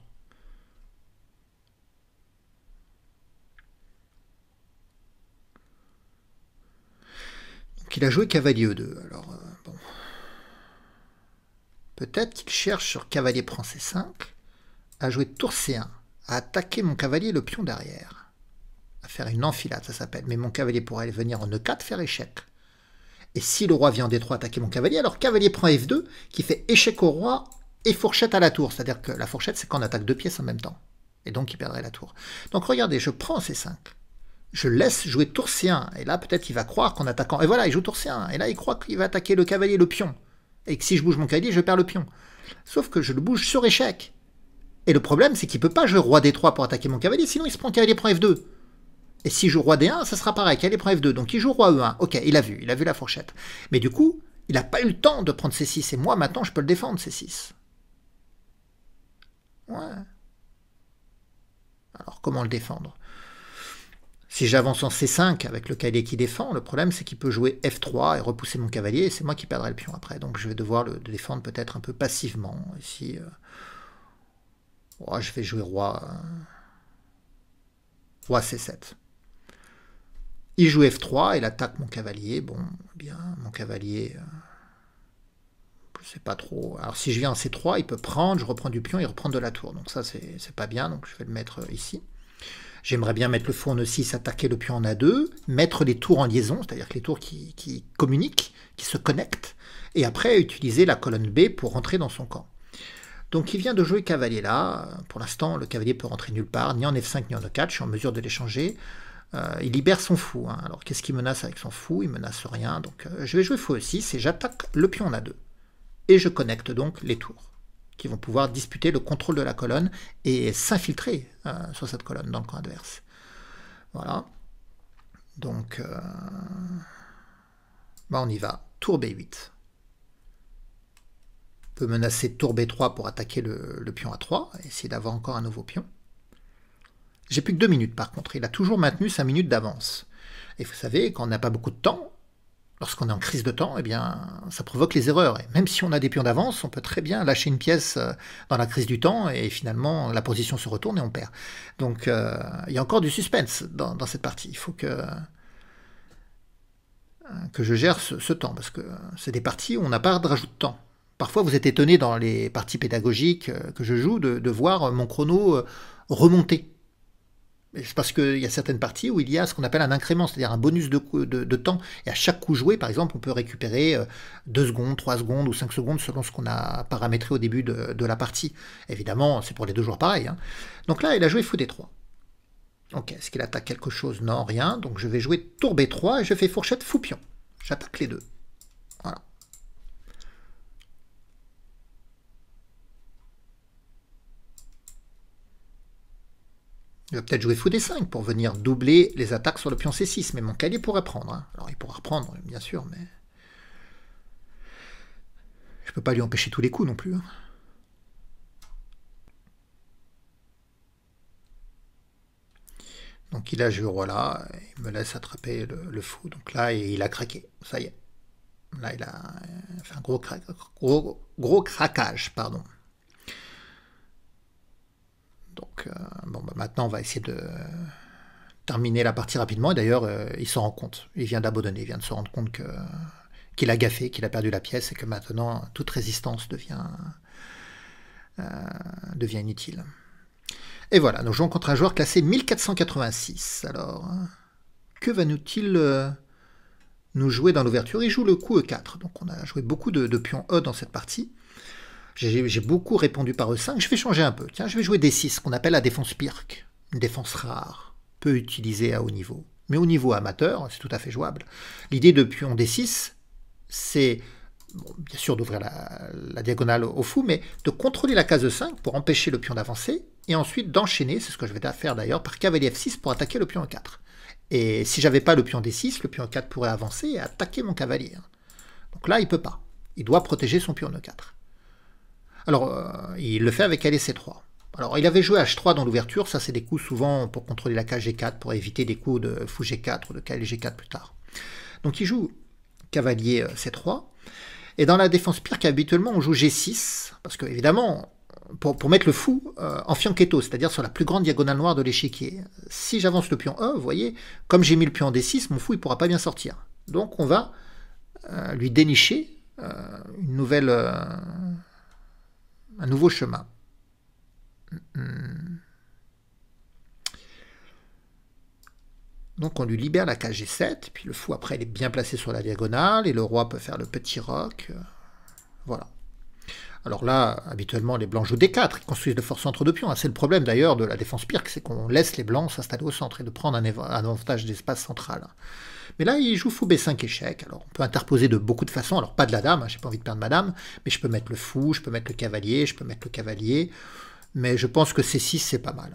Donc il a joué cavalier 2 Alors, euh, bon. Peut-être qu'il cherche sur cavalier prend c5 à jouer tour c1, à attaquer mon cavalier le pion derrière. À faire une enfilade, ça s'appelle. Mais mon cavalier pourrait venir en e4 faire échec. Et si le roi vient en d3 attaquer mon cavalier, alors cavalier prend f2 qui fait échec au roi et fourchette à la tour. C'est-à-dire que la fourchette, c'est qu'on attaque deux pièces en même temps. Et donc il perdrait la tour. Donc regardez, je prends c5. Je laisse jouer tour c1. Et là, peut-être qu'il va croire qu'en attaquant. Et voilà, il joue tour c1. Et là, il croit qu'il va attaquer le cavalier le pion et que si je bouge mon cavalier, je perds le pion. Sauf que je le bouge sur échec. Et le problème, c'est qu'il peut pas jouer roi d3 pour attaquer mon cavalier, sinon il se prend cavalier prend f2. Et si je joue roi d1, ça sera pareil, cavalier prend f2. Donc il joue roi e1. Ok, il a vu, il a vu la fourchette. Mais du coup, il n'a pas eu le temps de prendre c6, et moi maintenant je peux le défendre c6. Ouais. Alors comment le défendre si j'avance en C5 avec le cavalier qui défend, le problème c'est qu'il peut jouer F3 et repousser mon cavalier, et c'est moi qui perdrai le pion après. Donc je vais devoir le défendre peut-être un peu passivement. Ici, euh, je vais jouer roi... Euh, roi C7. Il joue F3, il attaque mon cavalier. Bon, eh bien, mon cavalier... c'est euh, sais pas trop. Alors si je viens en C3, il peut prendre, je reprends du pion, il reprend de la tour. Donc ça, c'est pas bien, donc je vais le mettre ici. J'aimerais bien mettre le fou en E6, attaquer le pion en A2, mettre les tours en liaison, c'est-à-dire que les tours qui, communiquent, qui se connectent, et après utiliser la colonne B pour rentrer dans son camp. Donc il vient de jouer cavalier là. Pour l'instant, le cavalier peut rentrer nulle part, ni en F5 ni en E4, je suis en mesure de l'échanger. Euh, il libère son fou. Hein. Alors qu'est-ce qu'il menace avec son fou Il menace rien. Donc euh, je vais jouer fou E6 et j'attaque le pion en A2. Et je connecte donc les tours vont pouvoir disputer le contrôle de la colonne et s'infiltrer euh, sur cette colonne dans le camp adverse. Voilà. Donc, euh, bah, on y va. Tour B8. peut menacer tour B3 pour attaquer le, le pion A3, essayer d'avoir encore un nouveau pion. J'ai plus que deux minutes par contre, il a toujours maintenu 5 minutes d'avance. Et vous savez, quand on n'a pas beaucoup de temps, lorsqu'on est en crise de temps, eh bien, ça provoque les erreurs. Et même si on a des pions d'avance, on peut très bien lâcher une pièce euh, dans la crise du temps et finalement la position se retourne et on perd. Donc euh, il y a encore du suspense dans, cette partie. Il faut que, euh, que je gère ce, temps parce que c'est des parties où on n'a pas de rajout de temps. Parfois, vous êtes étonné dans les parties pédagogiques que je joue de voir mon chrono remonter c'est parce qu'il y a certaines parties où il y a ce qu'on appelle un incrément, c'est-à-dire un bonus de, de, temps. Et à chaque coup joué, par exemple, on peut récupérer 2 euh, secondes, 3 secondes ou 5 secondes selon ce qu'on a paramétré au début de, la partie. Évidemment, c'est pour les deux joueurs pareil. Hein. Donc là, il a joué fou des 3. Ok, est-ce qu'il attaque quelque chose Non, rien. Donc je vais jouer tour B3 et je fais fourchette fou pion. J'attaque les deux. Il va peut-être jouer fou des 5 pour venir doubler les attaques sur le pion C6, mais mon calier pourrait prendre. Hein. Alors il pourra reprendre, bien sûr, mais... Je peux pas lui empêcher tous les coups non plus. Hein. Donc il a joué roi là, il me laisse attraper le, fou. Donc là, il a craqué, ça y est. Là, il a euh, fait un gros craquage, pardon. Donc, euh, bon, bah, maintenant, on va essayer de terminer la partie rapidement. Et d'ailleurs, euh, il s'en rend compte. Il vient d'abandonner. Il vient de se rendre compte qu'il a gaffé, qu'il a perdu la pièce et que maintenant toute résistance devient, euh, inutile. Et voilà, nous jouons contre un joueur classé 1486. Alors, hein, que va nous-t-il nous jouer dans l'ouverture Il joue le coup E4, donc on a joué beaucoup de pions E dans cette partie. J'ai beaucoup répondu par E5. Je vais changer un peu. Tiens, je vais jouer D6, qu'on appelle la défense Pirk. Une défense rare, peu utilisée à haut niveau. Mais au niveau amateur, c'est tout à fait jouable. L'idée de pion D6, c'est bien sûr d'ouvrir la, diagonale au, fou, mais de contrôler la case E5 pour empêcher le pion d'avancer, et ensuite d'enchaîner, c'est ce que je vais faire d'ailleurs, par cavalier F6 pour attaquer le pion E4. Et si j'avais pas le pion D6, le pion E4 pourrait avancer et attaquer mon cavalier. Donc là, il peut pas. Il doit protéger son pion E4. Alors, euh, il le fait avec c 3 Alors, il avait joué H3 dans l'ouverture, ça c'est des coups souvent pour contrôler la cage G4, pour éviter des coups de fou G4 ou de klg G4 plus tard. Donc il joue cavalier euh, C3. Et dans la défense pire qu'habituellement, on joue G6, parce que évidemment, pour, mettre le fou euh, en fianchetto, c'est-à-dire sur la plus grande diagonale noire de l'échiquier. Si j'avance le pion E, vous voyez, comme j'ai mis le pion en D6, mon fou il pourra pas bien sortir. Donc on va lui dénicher une nouvelle un nouveau chemin. Hmm. Donc on lui libère la cage G7, puis le fou après il est bien placé sur la diagonale, et le roi peut faire le petit roc. Euh, voilà. Alors là, habituellement, les blancs jouent D4, ils construisent le fort centre de pions. Hein. C'est le problème d'ailleurs de la défense pire, c'est qu'on laisse les blancs s'installer au centre et de prendre un avantage d'espace central. Hein. Mais là, il joue fou B5 échec. Alors, on peut interposer de beaucoup de façons. Alors, pas de la dame, hein, j'ai pas envie de perdre ma dame, mais je peux mettre le fou, je peux mettre le cavalier, je peux mettre le cavalier. Mais je pense que C6, c'est pas mal.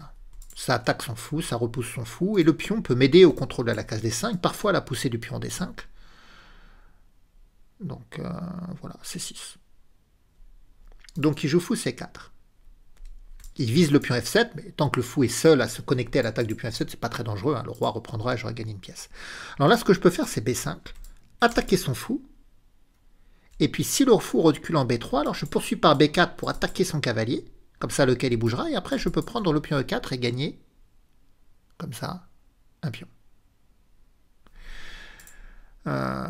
Ça attaque son fou, ça repousse son fou, et le pion peut m'aider au contrôle de la case D5, parfois à la poussée du pion D5. Donc, euh, voilà, C6. Donc, il joue fou C4. Il vise le pion F7, mais tant que le fou est seul à se connecter à l'attaque du pion F7, c'est pas très dangereux. Hein. Le roi reprendra et j'aurai gagné une pièce. Alors là, ce que je peux faire, c'est B5, attaquer son fou. Et puis si le fou recule en B3, alors je poursuis par B4 pour attaquer son cavalier. Comme ça, lequel il bougera. Et après, je peux prendre le pion E4 et gagner, comme ça, un pion. Euh,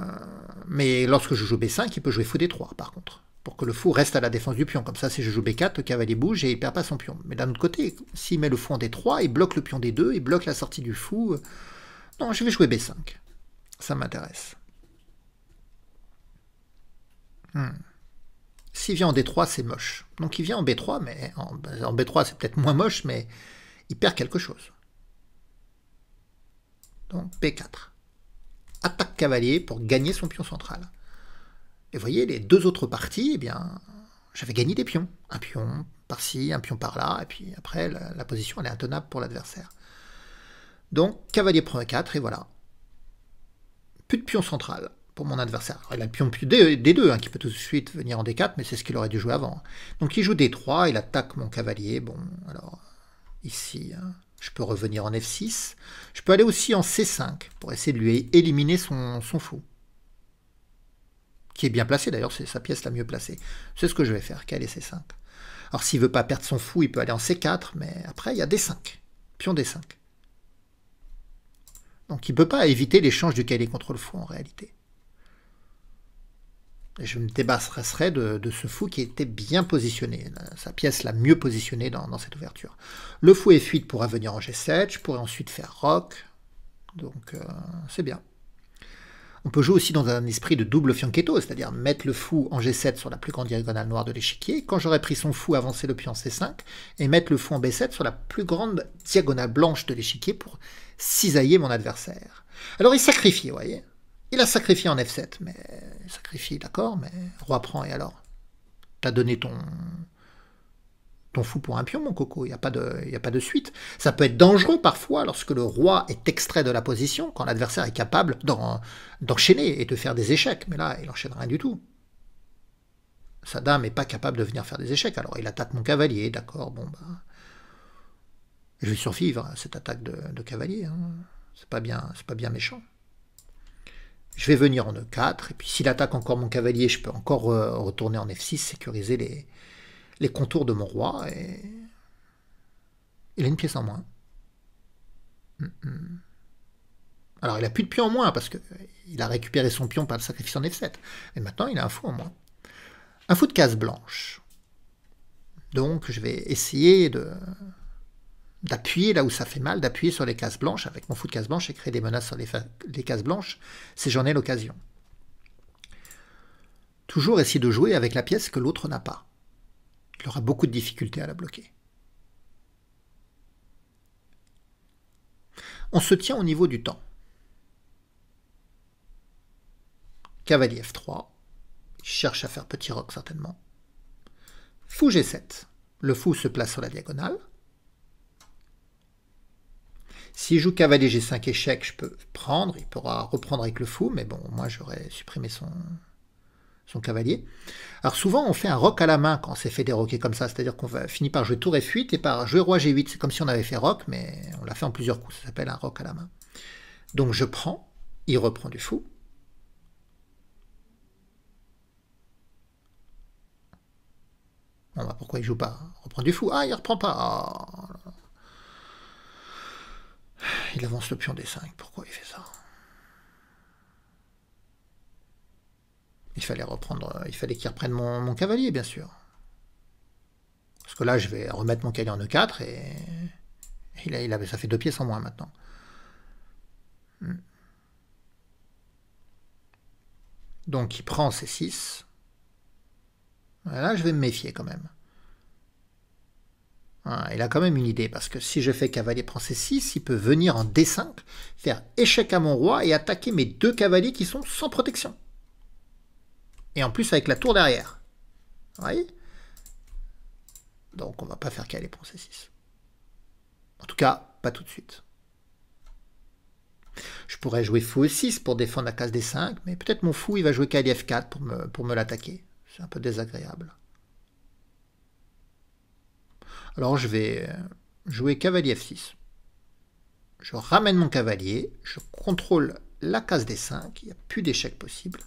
mais lorsque je joue B5, il peut jouer fou D3, par contre pour que le fou reste à la défense du pion. Comme ça, si je joue B4, le cavalier bouge et il perd pas son pion. Mais d'un autre côté, s'il met le fou en D3, il bloque le pion D2, il bloque la sortie du fou. Non, je vais jouer B5. Ça m'intéresse. Hmm. S'il vient en D3, c'est moche. Donc il vient en B3, mais en, en B3, c'est peut-être moins moche, mais il perd quelque chose. Donc B4. Attaque cavalier pour gagner son pion central. Et vous voyez, les deux autres parties, eh bien, j'avais gagné des pions. Un pion par-ci, un pion par-là, et puis après, la, position, elle est intenable pour l'adversaire. Donc, cavalier prend 4 et voilà. Plus de pion central pour mon adversaire. il a le pion D2, hein, qui peut tout de suite venir en D4, mais c'est ce qu'il aurait dû jouer avant. Donc, il joue D3, il attaque mon cavalier. Bon, alors, ici, hein, je peux revenir en F6. Je peux aller aussi en C5, pour essayer de lui éliminer son, son fou qui est bien placé d'ailleurs, c'est sa pièce la mieux placée. C'est ce que je vais faire, qu'elle est' C5. Alors s'il veut pas perdre son fou, il peut aller en C4, mais après il y a D5, pion D5. Donc il peut pas éviter l'échange du calé contre le fou en réalité. Et je me débarrasserai de, ce fou qui était bien positionné, sa pièce la mieux positionnée dans, cette ouverture. Le fou est fuite pourra venir en G7, je pourrais ensuite faire rock donc euh, c'est bien. On peut jouer aussi dans un esprit de double fianchetto, c'est-à-dire mettre le fou en G7 sur la plus grande diagonale noire de l'échiquier, quand j'aurais pris son fou, avancer le pion en C5, et mettre le fou en B7 sur la plus grande diagonale blanche de l'échiquier pour cisailler mon adversaire. Alors il sacrifie, vous voyez. Il a sacrifié en F7, mais... Sacrifie, d'accord, mais roi prend, et alors T'as donné ton t'en fous pour un pion, mon coco, il n'y a, pas de, a pas de suite. Ça peut être dangereux parfois lorsque le roi est extrait de la position, quand l'adversaire est capable d'enchaîner et de faire des échecs, mais là, il n'enchaîne rien du tout. Sa dame n'est pas capable de venir faire des échecs, alors il attaque mon cavalier, d'accord, bon bah... Je vais survivre à cette attaque de, cavalier, Ce hein. c'est pas bien, c'est pas bien méchant. Je vais venir en E4, et puis s'il attaque encore mon cavalier, je peux encore retourner en F6, sécuriser les, les contours de mon roi et. Il a une pièce en moins. Alors il a plus de pion en moins parce qu'il euh, a récupéré son pion par le sacrifice en F7. Mais maintenant il a un fou en moins. Un fou de case blanche. Donc je vais essayer de d'appuyer là où ça fait mal, d'appuyer sur les cases blanches avec mon fou de case blanche et créer des menaces sur les, les cases blanches si j'en ai l'occasion. Toujours essayer de jouer avec la pièce que l'autre n'a pas il aura beaucoup de difficultés à la bloquer. On se tient au niveau du temps. Cavalier F3, il cherche à faire petit rock certainement. Fou G7, le fou se place sur la diagonale. S'il joue cavalier G5 échec, je peux prendre, il pourra reprendre avec le fou, mais bon, moi j'aurais supprimé son, son cavalier. Alors souvent, on fait un roc à la main quand c'est fait des roquets comme ça, c'est-à-dire qu'on finit par jouer tour et fuite et par jouer roi G8. C'est comme si on avait fait roc, mais on l'a fait en plusieurs coups, ça s'appelle un roc à la main. Donc je prends, il reprend du fou. Bah, pourquoi il joue pas Reprend du fou. Ah, il reprend pas. Ah, il avance le pion D5. Pourquoi il fait ça Il fallait reprendre, il fallait qu'il reprenne mon, cavalier, bien sûr. Parce que là, je vais remettre mon cavalier en E4 et, il, a, il avait, ça fait deux pieds en moins maintenant. Hmm. Donc il prend C6. Là, je vais me méfier quand même. Hein, il a quand même une idée, parce que si je fais cavalier prend C6, il peut venir en D5, faire échec à mon roi et attaquer mes deux cavaliers qui sont sans protection. Et en plus avec la tour derrière. Vous voyez Donc on va pas faire caler pour C6. En tout cas, pas tout de suite. Je pourrais jouer fou E6 pour défendre la case d 5, mais peut-être mon fou il va jouer cavalier F4 pour me, pour me l'attaquer. C'est un peu désagréable. Alors je vais euh, jouer cavalier F6. Je ramène mon cavalier, je contrôle la case d 5, il n'y a plus d'échec possible.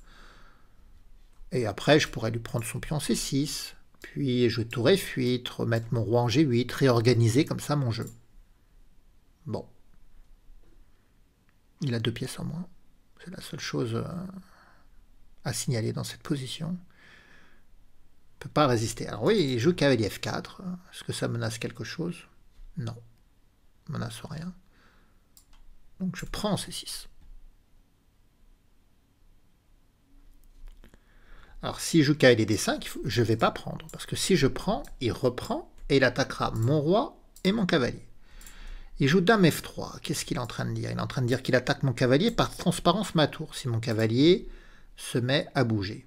Et après, je pourrais lui prendre son pion C6, puis je f fuite, remettre mon roi en G8, réorganiser comme ça mon jeu. Bon. Il a deux pièces en moins. C'est la seule chose euh, à signaler dans cette position. Peut pas résister. Alors oui, il joue cavalier F4. Est-ce que ça menace quelque chose Non. Menace rien. Donc je prends C6. Alors si je joue les D5, je ne vais pas prendre, parce que si je prends, il reprend, et il attaquera mon roi et mon cavalier. Il joue dame F3, qu'est-ce qu'il est en train de dire Il est en train de dire qu'il attaque mon cavalier par transparence ma tour, si mon cavalier se met à bouger.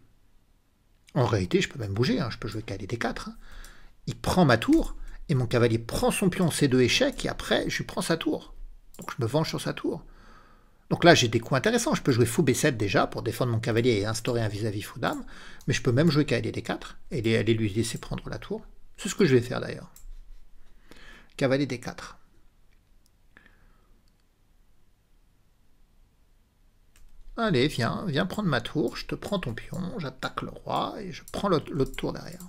En réalité, je peux même bouger, hein. je peux jouer cavalier D4. Hein. Il prend ma tour, et mon cavalier prend son pion en C2 échec, et après, je prends sa tour. Donc je me venge sur sa tour. Donc là, j'ai des coups intéressants. Je peux jouer fou b7 déjà pour défendre mon cavalier et instaurer un vis-à-vis fou dame. Mais je peux même jouer cavalier d4 et aller lui laisser prendre la tour. C'est ce que je vais faire d'ailleurs. Cavalier d4. Allez, viens, viens prendre ma tour, je te prends ton pion, j'attaque le roi et je prends l'autre tour derrière.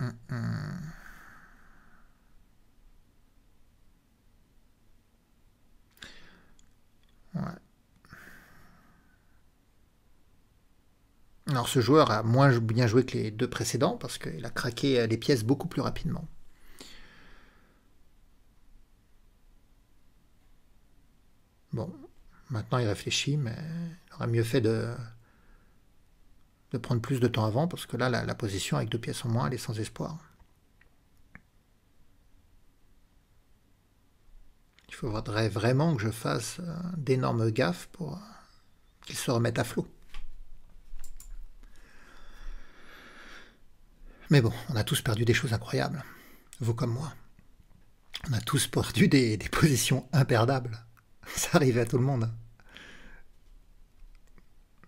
Hum, hum. Alors ce joueur a moins bien joué que les deux précédents parce qu'il a craqué euh, les pièces beaucoup plus rapidement. Bon, maintenant il réfléchit, mais il aurait mieux fait de, de prendre plus de temps avant parce que là la, la position avec deux pièces en moins elle est sans espoir. il faudrait vraiment que je fasse d'énormes gaffes pour euh, qu'ils se remettent à flot. Mais bon, on a tous perdu des choses incroyables, vous comme moi. On a tous perdu des, positions imperdables. Ça arrivait à tout le monde.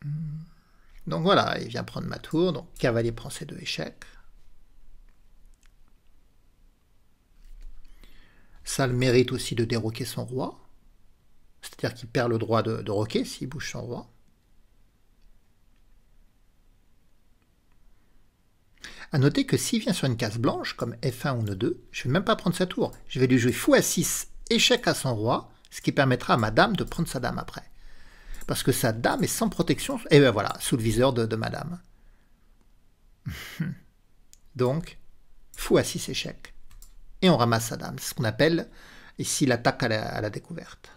Hmm. Donc voilà, il vient prendre ma tour, donc cavalier prend ses deux échecs. Ça le mérite aussi de déroquer son roi, c'est-à-dire qu'il perd le droit de, roquer s'il bouge son roi. À noter que s'il vient sur une case blanche, comme F1 ou n 2 je ne vais même pas prendre sa tour. Je vais lui jouer fou à 6, échec à son roi, ce qui permettra à ma dame de prendre sa dame après. Parce que sa dame est sans protection, et eh ben voilà, sous le viseur de, madame. Donc, fou à 6 échec on ramasse dame, C'est ce qu'on appelle ici l'attaque à, la, découverte.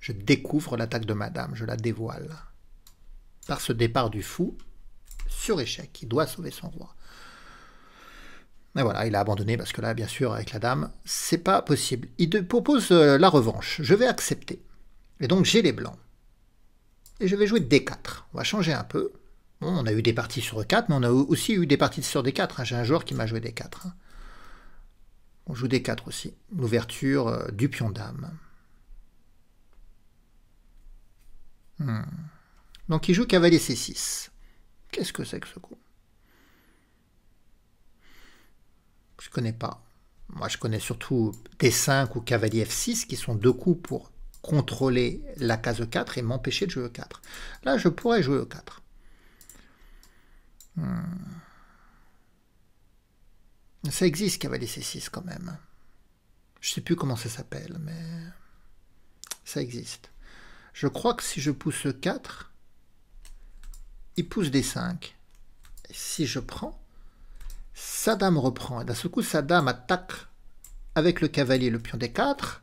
Je découvre l'attaque de Madame, je la dévoile. Par ce départ du fou, sur échec, il doit sauver son roi. Mais voilà, il a abandonné parce que là, bien sûr, avec la dame, c'est pas possible. Il propose euh, la revanche. Je vais accepter. Et donc, j'ai les blancs. Et je vais jouer D4. On va changer un peu. Hein, on a eu des parties sur e 4, mais on a aussi eu des parties sur d 4. Hein. J'ai un joueur qui m'a joué d 4. Hein. On joue d 4 aussi. L'ouverture euh, du pion dame. Hmm. Donc il joue cavalier C6. Qu'est-ce que c'est que ce coup Je ne connais pas. Moi, je connais surtout D5 ou cavalier F6, qui sont deux coups pour contrôler la case e 4 et m'empêcher de jouer E4. Là, je pourrais jouer E4. Hmm. Ça existe Cavalier C6 quand même. Je sais plus comment ça s'appelle, mais ça existe. Je crois que si je pousse 4, il pousse des 5. si je prends, sa dame reprend. Et d'un seul coup, sa dame attaque avec le cavalier le pion des 4.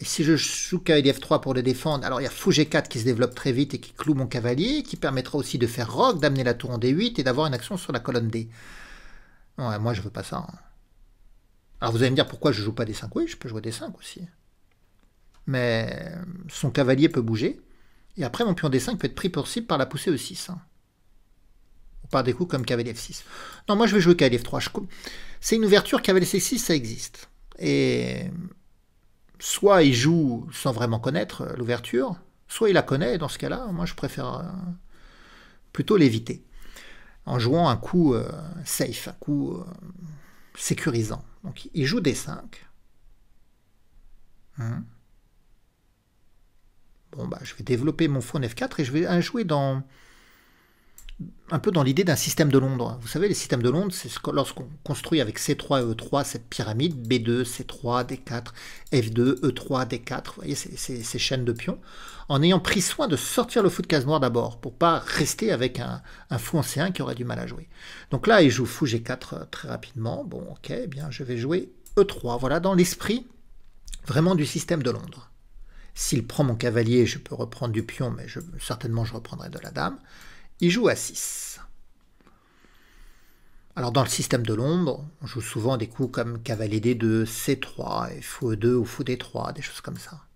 Et si je joue cavalier F3 pour le défendre, alors il y a fou 4 qui se développe très vite et qui cloue mon cavalier, qui permettra aussi de faire rock, d'amener la tour en D8 et d'avoir une action sur la colonne D. Ouais, moi je veux pas ça. Hein. Alors vous allez me dire pourquoi je joue pas D5. Oui, je peux jouer D5 aussi. Mais euh, son cavalier peut bouger. Et après, mon pion D5 peut être pris pour cible par la poussée E6. Hein. Ou par des coups comme cavalier F6. Non, moi je vais jouer cavalier 3 C'est une ouverture, cavalier C6, ça existe. Et euh, soit il joue sans vraiment connaître euh, l'ouverture, soit il la connaît, dans ce cas-là, moi je préfère euh, plutôt l'éviter, en jouant un coup euh, safe, un coup sécurisant. Donc il joue D5. Hein. Bon, bah, je vais développer mon faune F4 et je vais jouer dans un peu dans l'idée d'un système de Londres. Vous savez, les systèmes de Londres, c'est lorsqu'on construit avec C3 et E3 cette pyramide, B2, C3, D4, F2, E3, D4, vous voyez, ces, ces chaînes de pions, en ayant pris soin de sortir le fou de case noire d'abord, pour pas rester avec un, un fou en C1 qui aurait du mal à jouer. Donc là, il joue fou G4 euh, très rapidement. Bon, ok, eh bien, je vais jouer E3. Voilà, dans l'esprit vraiment du système de Londres. S'il prend mon cavalier, je peux reprendre du pion, mais certainement je reprendrai de la dame il joue à 6. Alors dans le système de l'ombre, on joue souvent des coups comme cavalier D2, C3, et fou 2 e ou fou D3, des choses comme ça.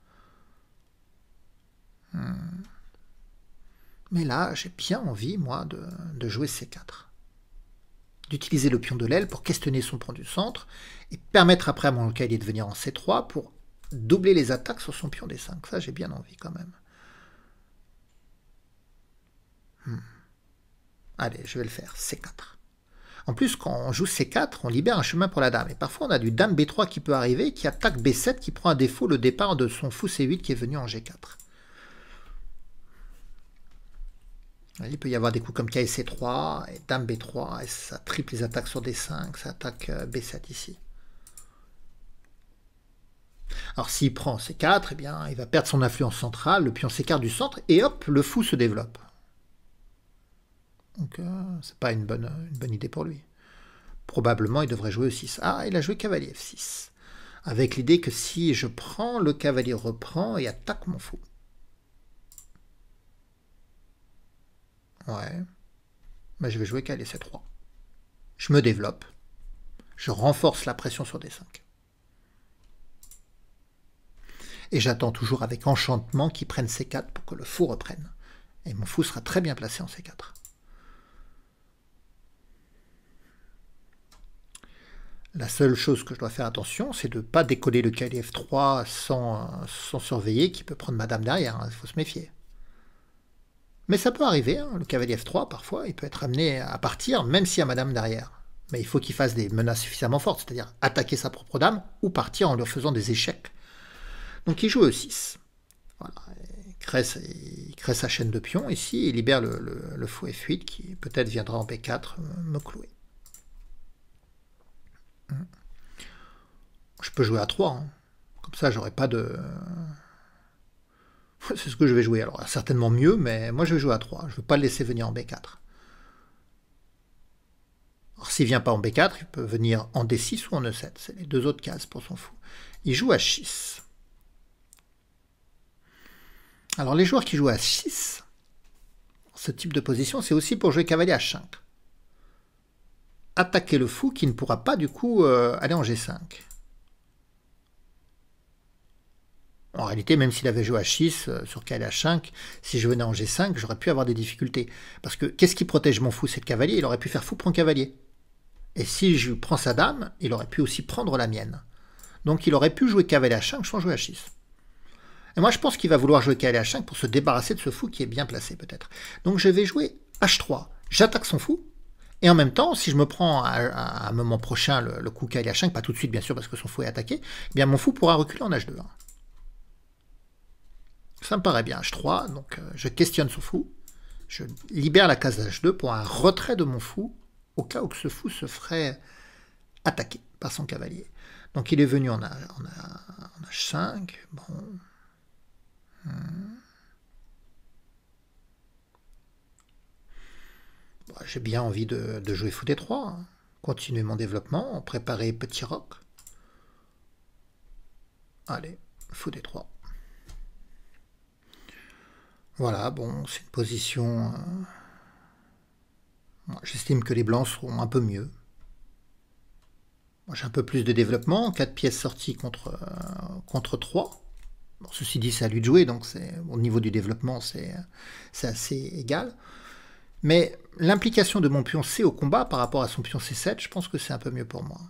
Hmm. Mais là, j'ai bien envie, moi, de, jouer C4. D'utiliser le pion de l'aile pour questionner son point du centre et permettre après à mon cavalier de venir en C3 pour doubler les attaques sur son pion D5. Ça, j'ai bien envie quand même. Hmm. Allez, je vais le faire, C4. En plus, quand on joue C4, on libère un chemin pour la dame. Et parfois, on a du dame B3 qui peut arriver, qui attaque B7, qui prend à défaut le départ de son fou C8 qui est venu en G4. Il peut y avoir des coups comme c 3 et Dame B3, et ça triple les attaques sur D5, ça attaque euh, B7 ici. Alors s'il prend C4, eh bien, il va perdre son influence centrale, le pion s'écarte du centre, et hop, le fou se développe. Donc, euh, c'est pas une bonne, une bonne idée pour lui. Probablement, il devrait jouer aussi. 6 Ah, il a joué cavalier F6. Avec l'idée que si je prends, le cavalier reprend et attaque mon fou. Ouais. Mais je vais jouer cavalier C3. Je me développe. Je renforce la pression sur D5. Et j'attends toujours avec enchantement qu'il prenne C4 pour que le fou reprenne. Et mon fou sera très bien placé en C4. La seule chose que je dois faire attention, c'est de ne pas décoller le cavalier F3 sans, surveiller qui peut prendre madame derrière. Il hein, faut se méfier. Mais ça peut arriver. Hein, le cavalier F3, parfois, il peut être amené à partir même s'il y a madame derrière. Mais il faut qu'il fasse des menaces suffisamment fortes, c'est-à-dire attaquer sa propre dame ou partir en leur faisant des échecs. Donc il joue E6. Voilà. Il, crée, sa chaîne de pions ici et libère le, le, fou F8 qui peut-être viendra en B4 euh, me clouer. Je peux jouer à 3. Hein. Comme ça, j'aurai pas de. Euh, c'est ce que je vais jouer. Alors, certainement mieux, mais moi, je vais jouer à 3. Je ne veux pas le laisser venir en B4. Alors, s'il vient pas en B4, il peut venir en D6 ou en E7. C'est les deux autres cases pour son fou. Il joue à 6. Alors, les joueurs qui jouent à 6, ce type de position, c'est aussi pour jouer cavalier à 5 attaquer le fou qui ne pourra pas du coup euh, aller en G5. En réalité, même s'il avait joué à 6 euh, sur klh 5, si je venais en G5, j'aurais pu avoir des difficultés. Parce que qu'est-ce qui protège mon fou C'est le cavalier. Il aurait pu faire fou prend cavalier. Et si je prends sa dame, il aurait pu aussi prendre la mienne. Donc il aurait pu jouer cavalier à 5 sans jouer à 6. Et moi, je pense qu'il va vouloir jouer cavalier à 5 pour se débarrasser de ce fou qui est bien placé, peut-être. Donc je vais jouer H3. J'attaque son fou, et en même temps, si je me prends à, un moment prochain le, coup coup h 5 pas tout de suite bien sûr parce que son fou est attaqué, eh bien mon fou pourra reculer en H2. Hein. Ça me paraît bien, H3, donc euh, je questionne son fou. Je libère la case H2 pour un retrait de mon fou au cas où ce fou se ferait attaquer par son cavalier. Donc il est venu en, a, H5. Bon. Hmm. j'ai bien envie de, jouer Fou des 3 continuer mon développement, préparer Petit Rock. Allez, Fou des 3 Voilà, bon, c'est une position... Euh, j'estime que les blancs seront un peu mieux. J'ai un peu plus de développement, 4 pièces sorties contre, euh, contre 3. ceci dit, c'est à lui de jouer, donc au niveau du développement, c'est assez égal. Mais l'implication de mon pion C au combat par rapport à son pion C7, je pense que c'est un peu mieux pour moi.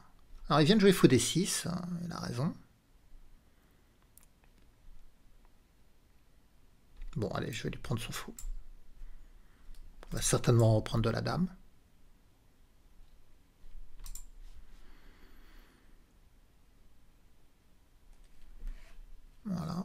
Alors il vient de jouer faux D6, hein, il a raison. Bon, allez, je vais lui prendre son fou. On va certainement reprendre de la dame. Voilà.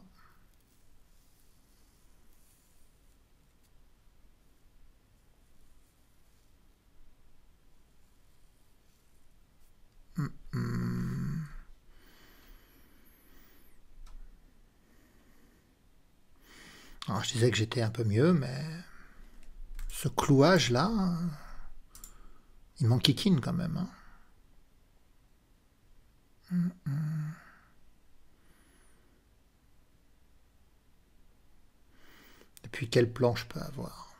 je disais que j'étais un peu mieux, mais ce clouage-là, il il m'enquiquine quand même. Hein. Et puis quel plan je peux avoir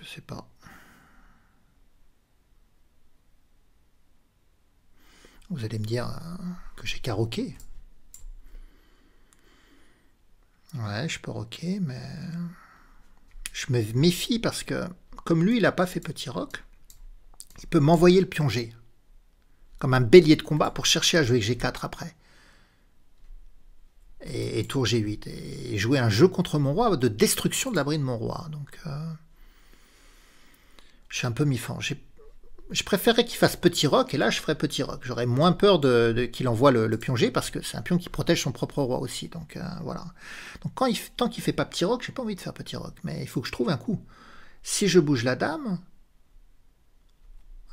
Je sais pas. Vous allez me dire hein, que j'ai caroqué. Ouais, je peux rocker, mais je me méfie parce que comme lui, il n'a pas fait petit rock, il peut m'envoyer le pion Comme un bélier de combat pour chercher à jouer G4 après. Et, tour G8. Et, jouer un jeu contre mon roi de destruction de l'abri de mon roi. Donc, euh, je suis un peu mi J'ai je préférerais qu'il fasse petit roc, et là je ferais petit roc. J'aurais moins peur de, qu'il envoie le, pionger parce que c'est un pion qui protège son propre roi aussi. Donc euh, voilà. Donc quand il, tant qu'il fait pas petit roc, j'ai pas envie de faire petit roc, mais il faut que je trouve un coup. Si je bouge la dame,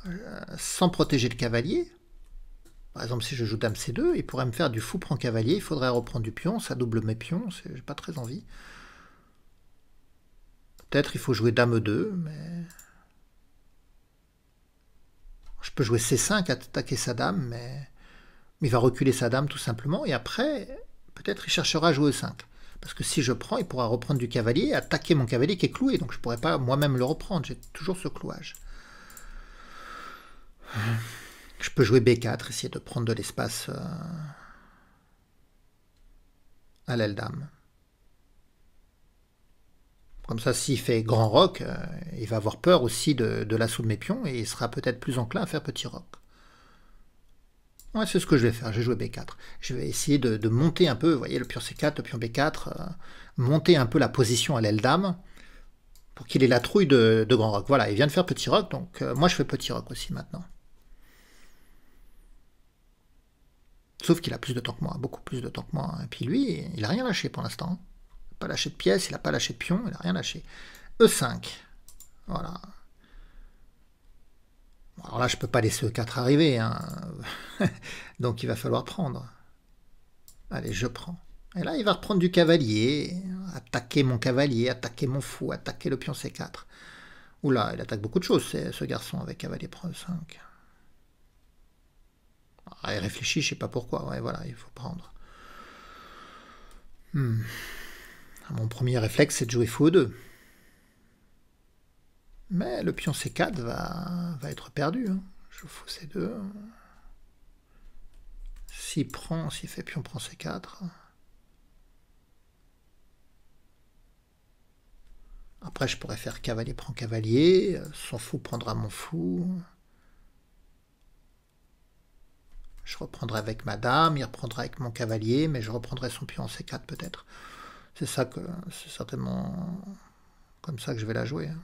euh, sans protéger le cavalier, par exemple si je joue dame C2, il pourrait me faire du fou prend cavalier, il faudrait reprendre du pion, ça double mes pions, j'ai pas très envie. Peut-être il faut jouer dame 2, mais... Je peux jouer C5, attaquer sa dame, mais il va reculer sa dame tout simplement, et après, peut-être il cherchera à jouer E5. Parce que si je prends, il pourra reprendre du cavalier, et attaquer mon cavalier qui est cloué, donc je ne pourrais pas moi-même le reprendre, j'ai toujours ce clouage. Je peux jouer B4, essayer de prendre de l'espace euh, à l'aile dame. Comme ça, s'il fait grand rock, euh, il va avoir peur aussi de, de l'assaut de mes pions et il sera peut-être plus enclin à faire petit rock. Ouais, c'est ce que je vais faire. vais jouer B4. Je vais essayer de, monter un peu, vous voyez, le pion C4, le pion B4, euh, monter un peu la position à l'aile dame pour qu'il ait la trouille de, de, grand rock. Voilà, il vient de faire petit rock, donc euh, moi je fais petit rock aussi maintenant. Sauf qu'il a plus de temps que moi, beaucoup plus de temps que moi. Et puis lui, il n'a rien lâché pour l'instant pas lâché de pièce, il n'a pas lâché de pion, il n'a rien lâché. E5. Voilà. alors là, je ne peux pas laisser E4 arriver. Hein. Donc il va falloir prendre. Allez, je prends. Et là, il va reprendre du cavalier. Attaquer mon cavalier, attaquer mon fou, attaquer le pion C4. Oula, il attaque beaucoup de choses, ce garçon, avec cavalier e 5. Ah, il réfléchit, je sais pas pourquoi. Ouais, voilà, il faut prendre. Hmm. Mon premier réflexe, c'est de jouer fou 2. Mais le pion C4 va, être perdu. Hein. Je fou C2. S'il prend, s'il fait pion prend C4. Après, je pourrais faire cavalier prend cavalier. Son fou prendra mon fou. Je reprendrai avec dame. il reprendra avec mon cavalier, mais je reprendrai son pion C4 peut-être c'est ça que c'est certainement comme ça que je vais la jouer. Hein.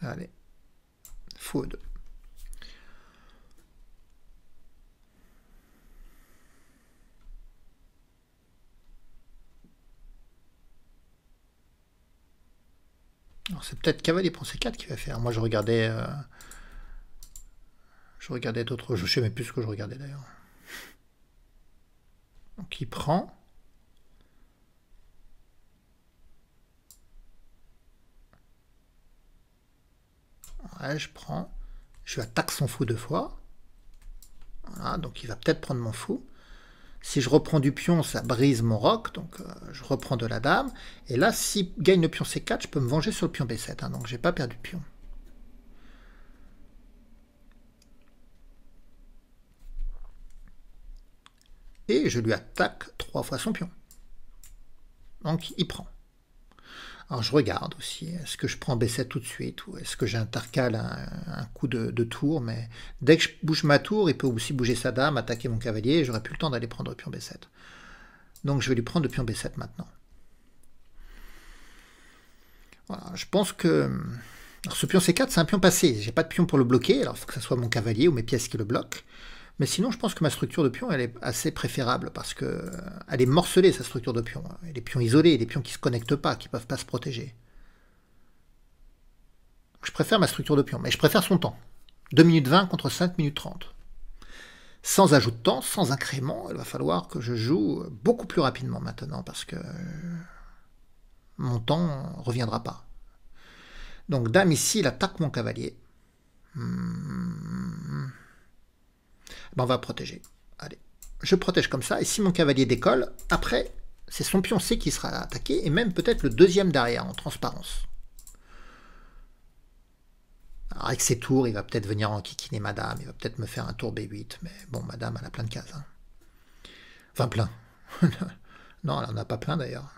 Allez, Fou c'est peut-être cavalier pour C4 qui va faire. Moi je regardais, euh, je regardais d'autres, je sais même plus ce que je regardais d'ailleurs. Donc il prend. Ouais, je prends. Je lui attaque son fou deux fois. Voilà, donc il va peut-être prendre mon fou. Si je reprends du pion, ça brise mon roc, donc euh, je reprends de la dame. Et là, s'il gagne le pion C4, je peux me venger sur le pion B7, hein, donc j'ai pas perdu de pion. et je lui attaque trois fois son pion. Donc il prend. Alors je regarde aussi, est-ce que je prends B7 tout de suite ou est-ce que j'intercale un, coup de, tour, mais dès que je bouge ma tour, il peut aussi bouger sa dame, attaquer mon cavalier, et j'aurai plus le temps d'aller prendre le pion B7. Donc je vais lui prendre le pion B7 maintenant. Voilà, je pense que... Alors ce pion C4, c'est un pion passé, j'ai pas de pion pour le bloquer, alors il faut que ce soit mon cavalier ou mes pièces qui le bloquent. Mais sinon, je pense que ma structure de pion, elle est assez préférable parce que euh, elle est morcelée, sa structure de pion. Et les pions isolés, des pions qui ne se connectent pas, qui ne peuvent pas se protéger. Je préfère ma structure de pion, mais je préfère son temps. 2 minutes 20 contre 5 minutes 30. Sans ajout de temps, sans incrément, il va falloir que je joue beaucoup plus rapidement maintenant parce que euh, mon temps ne reviendra pas. Donc dame ici, il attaque mon cavalier. Mmh. Ben, on va protéger. Allez, je protège comme ça, et si mon cavalier décolle, après, c'est son pion C qui sera attaqué, et même peut-être le deuxième derrière, en transparence. avec ses tours, il va peut-être venir en kikiner madame, il va peut-être me faire un tour B8, mais bon, madame, elle a plein de cases. Hein. Enfin, plein. non, elle n'en a pas plein d'ailleurs.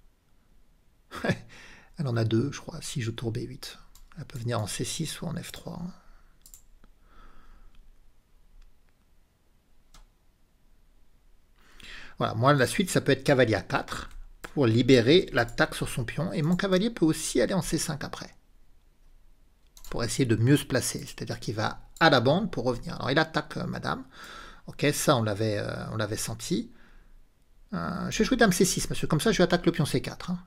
elle en a deux, je crois, si je tour B8. Elle peut venir en C6 ou en F3. Voilà, moi la suite ça peut être cavalier à 4 pour libérer l'attaque sur son pion et mon cavalier peut aussi aller en C5 après pour essayer de mieux se placer, c'est-à-dire qu'il va à la bande pour revenir. Alors il attaque euh, madame. Ok, ça on l'avait euh, on l'avait senti. Euh, je vais jouer dame C6 que comme ça je attaque le pion C4. Hein.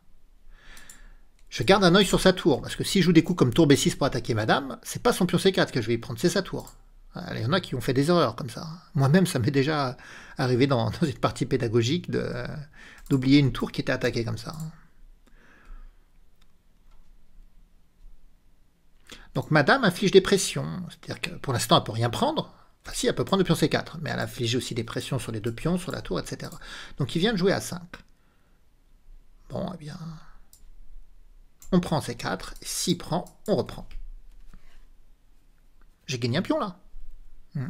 Je garde un œil sur sa tour, parce que si je joue des coups comme tour B6 pour attaquer madame, c'est pas son pion C4 que je vais y prendre, c'est sa tour. Il y en a qui ont fait des erreurs comme ça. Moi-même, ça m'est déjà arrivé dans, une partie pédagogique d'oublier une tour qui était attaquée comme ça. Donc madame inflige des pressions, c'est-à-dire que pour l'instant elle peut rien prendre. Enfin si, elle peut prendre le pion C4, mais elle inflige aussi des pressions sur les deux pions, sur la tour, etc. Donc il vient de jouer à 5. Bon, eh bien, on prend C4, s'il prend, on reprend. J'ai gagné un pion là. Hmm.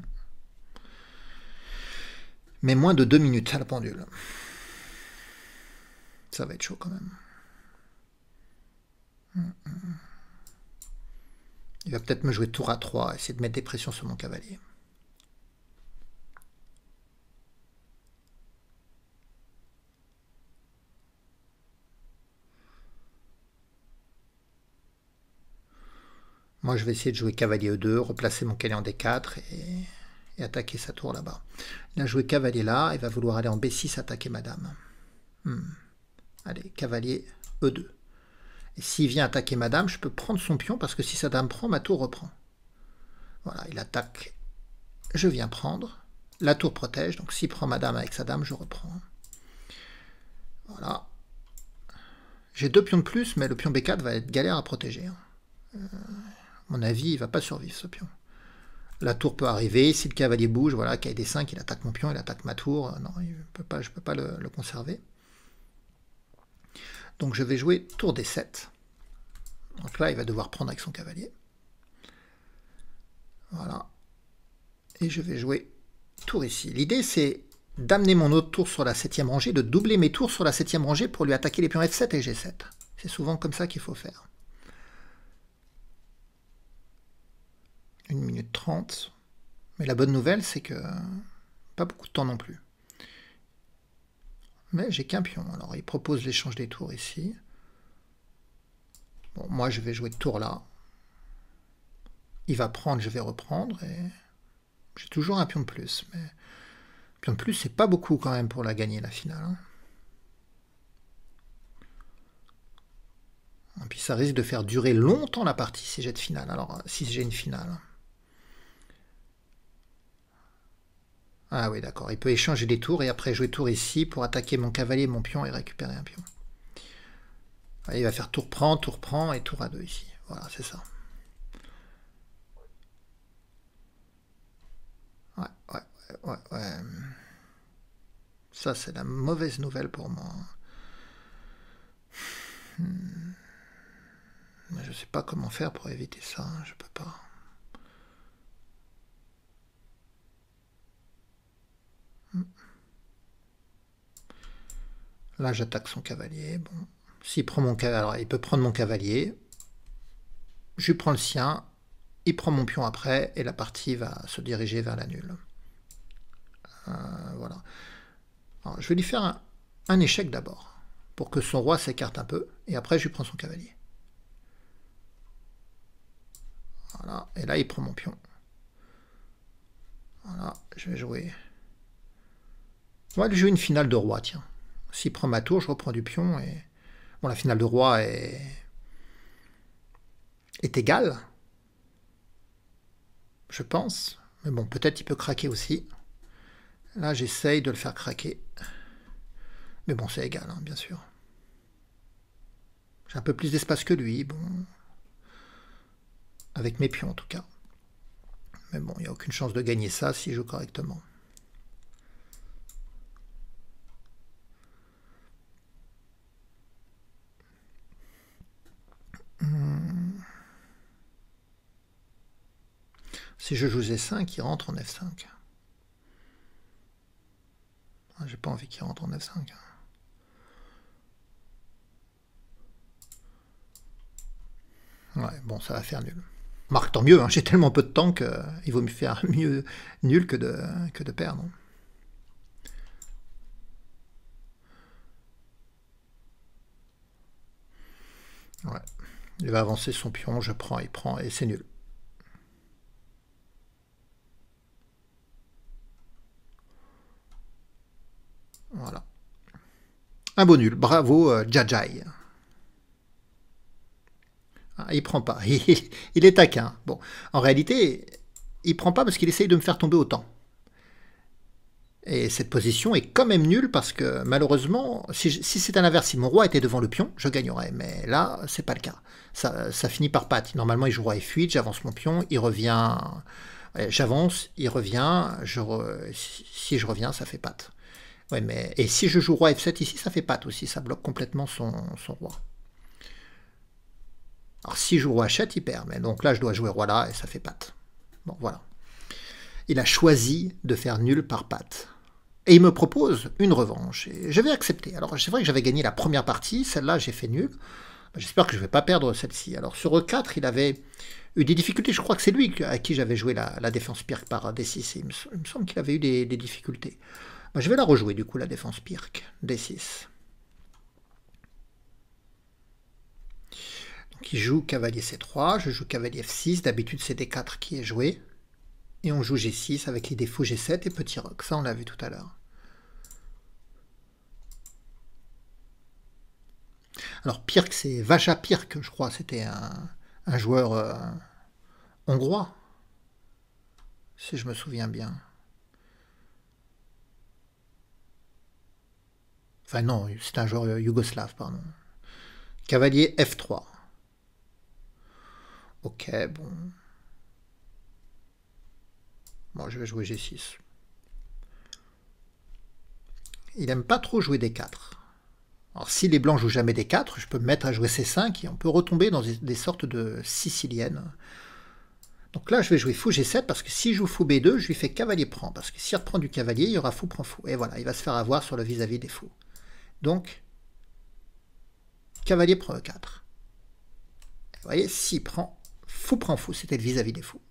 Mais moins de deux minutes à la pendule. Ça va être chaud quand même. Hmm, hmm, Il va peut-être me jouer tour à 3, essayer de mettre des pressions sur mon cavalier. Moi, je vais essayer de jouer cavalier E2, replacer mon cavalier en D4 et, attaquer sa tour là-bas. Il a joué cavalier là, il va vouloir aller en B6 attaquer madame. Hmm. Allez, cavalier E2. Et s'il vient attaquer madame, je peux prendre son pion parce que si sa dame prend, ma tour reprend. Voilà, il attaque. Je viens prendre. La tour protège, donc s'il prend madame avec sa dame, je reprends. Voilà. J'ai deux pions de plus, mais le pion B4 va être galère à protéger. Hein. Euh, mon avis, il va pas survivre ce pion. La tour peut arriver, si le cavalier bouge, voilà, des 5, il attaque mon pion, il attaque ma tour, euh, non, pas, je ne peux pas le, conserver. Donc je vais jouer tour des 7 Donc là, il va devoir prendre avec son cavalier. Voilà. Et je vais jouer tour ici. L'idée, c'est d'amener mon autre tour sur la 7 septième rangée, de doubler mes tours sur la septième rangée pour lui attaquer les pions f7 et g7. C'est souvent comme ça qu'il faut faire. 1 minute 30. Mais la bonne nouvelle, c'est que pas beaucoup de temps non plus. Mais j'ai qu'un pion. Alors il propose l'échange des tours ici. Bon, moi je vais jouer tour là. Il va prendre, je vais reprendre. Et j'ai toujours un pion de plus. Mais pion de plus, c'est pas beaucoup quand même pour la gagner la finale. Hein. Et puis ça risque de faire durer longtemps la partie si j'ai de finale. Alors si j'ai une finale. Ah oui, d'accord. Il peut échanger des tours et après jouer tour ici pour attaquer mon cavalier, mon pion et récupérer un pion. il va faire tour prend, tour prend et tour à deux ici. Voilà, c'est ça. Ouais, ouais, ouais, ouais. Ça, c'est la mauvaise nouvelle pour moi. Je hmm. Je sais pas comment faire pour éviter ça. Hein, je peux pas. Là, j'attaque son cavalier. Bon. S'il prend mon cavalier, il peut prendre mon cavalier. Je lui prends le sien. Il prend mon pion après. Et la partie va se diriger vers la nulle. Euh, voilà. je vais lui faire un, échec d'abord. Pour que son roi s'écarte un peu. Et après, je lui prends son cavalier. Voilà. Et là, il prend mon pion. Voilà. Je vais jouer. On va lui jouer une finale de roi, tiens. S'il prend ma tour, je reprends du pion. Et... Bon, la finale de roi est, égale. Je pense. Mais bon, peut-être il peut craquer aussi. Là, j'essaye de le faire craquer. Mais bon, c'est égal, hein, bien sûr. J'ai un peu plus d'espace que lui, bon. Avec mes pions, en tout cas. Mais bon, il n'y a aucune chance de gagner ça si je joue correctement. Hmm. Si je joue G5, il rentre en F5. Ah, j'ai pas envie qu'il rentre en F5. Hein. Ouais, bon, ça va faire nul. Marc, tant mieux, hein. j'ai tellement peu de temps qu'il euh, vaut mieux faire mieux nul que de, que de perdre. Ouais. Il va avancer son pion, je prends, il prend, et c'est nul. Voilà. Un beau nul. Bravo, euh, Jajai. Ah, il prend pas. Il, est taquin. Bon, en réalité, il prend pas parce qu'il essaye de me faire tomber autant. Et cette position est quand même nulle parce que malheureusement, si, si c'est un inverse, si mon roi était devant le pion, je gagnerais. Mais là, c'est pas le cas. Ça, finit par patte. Normalement, il joue roi F8, j'avance mon pion, il revient. Euh, j'avance, il revient. Si je reviens, ça fait patte. Ouais, mais... Et si je joue roi F7 ici, ça fait patte aussi. Ça bloque complètement son, roi. Alors si je joue roi H7, il perd. Mais donc là, je dois jouer roi là et ça fait patte. Bon, voilà. Il a choisi de faire nul par patte. Et il me propose une revanche. Et vais accepter. Alors, c'est vrai que j'avais gagné la première partie. Celle-là, j'ai fait nul. J'espère que je ne vais pas perdre celle-ci. Alors, sur E4, il avait eu des difficultés. Je crois que c'est lui à qui j'avais joué la, défense pire par D6. Il me, semble qu'il avait eu des, difficultés. Bah, je vais la rejouer, du coup, la défense Pirk D6. Donc, il joue cavalier C3. Je joue cavalier F6. D'habitude, c'est D4 qui est joué et on joue G6 avec les défauts G7 et petit Rock, Ça, on l'a vu tout à l'heure. Alors Pirc, c'est Vacha Pirk, je crois. C'était un, joueur euh, hongrois, si je me souviens bien. Enfin non, c'est un joueur euh, yougoslave, pardon. Cavalier F3. Ok, bon. Bon, je vais jouer G6. Il n'aime pas trop jouer D4. Alors si les blancs jouent jamais D4, je peux me mettre à jouer C5 et on peut retomber dans des, sortes de siciliennes. Donc là, je vais jouer fou G7 parce que si je joue fou B2, je lui fais cavalier prend. Parce que s'il reprend du cavalier, il y aura fou prend fou. Et voilà, il va se faire avoir sur le vis-à-vis des fous. Donc, cavalier prend E4. Vous voyez, s'il prend, fou prend fou, c'était le vis-à-vis -vis des fous.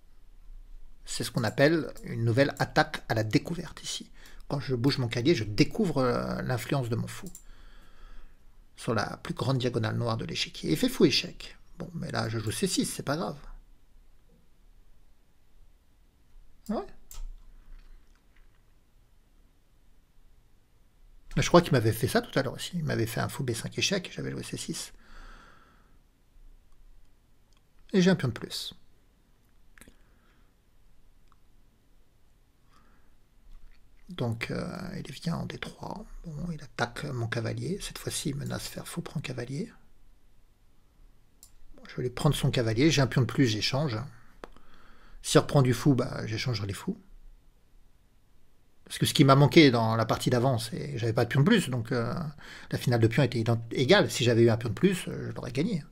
C'est ce qu'on appelle une nouvelle attaque à la découverte ici. Quand je bouge mon cahier, je découvre euh, l'influence de mon fou sur la plus grande diagonale noire de l'échiquier. fait fou échec. Bon, mais là, je joue C6, c'est pas grave. Ouais. Je crois qu'il m'avait fait ça tout à l'heure aussi. Il m'avait fait un fou B5 échec, j'avais joué C6. Et j'ai un pion de plus. Donc euh, il vient en D3. Bon, il attaque mon cavalier. Cette fois-ci, il menace faire fou, prend cavalier. je vais lui prendre son cavalier. J'ai un pion de plus, j'échange. S'il reprend du fou, bah, j'échangerai les fous. Parce que ce qui m'a manqué dans la partie d'avant, c'est j'avais pas de pion de plus, donc euh, la finale de pion était égale. Si j'avais eu un pion de plus, euh, je l'aurais gagné.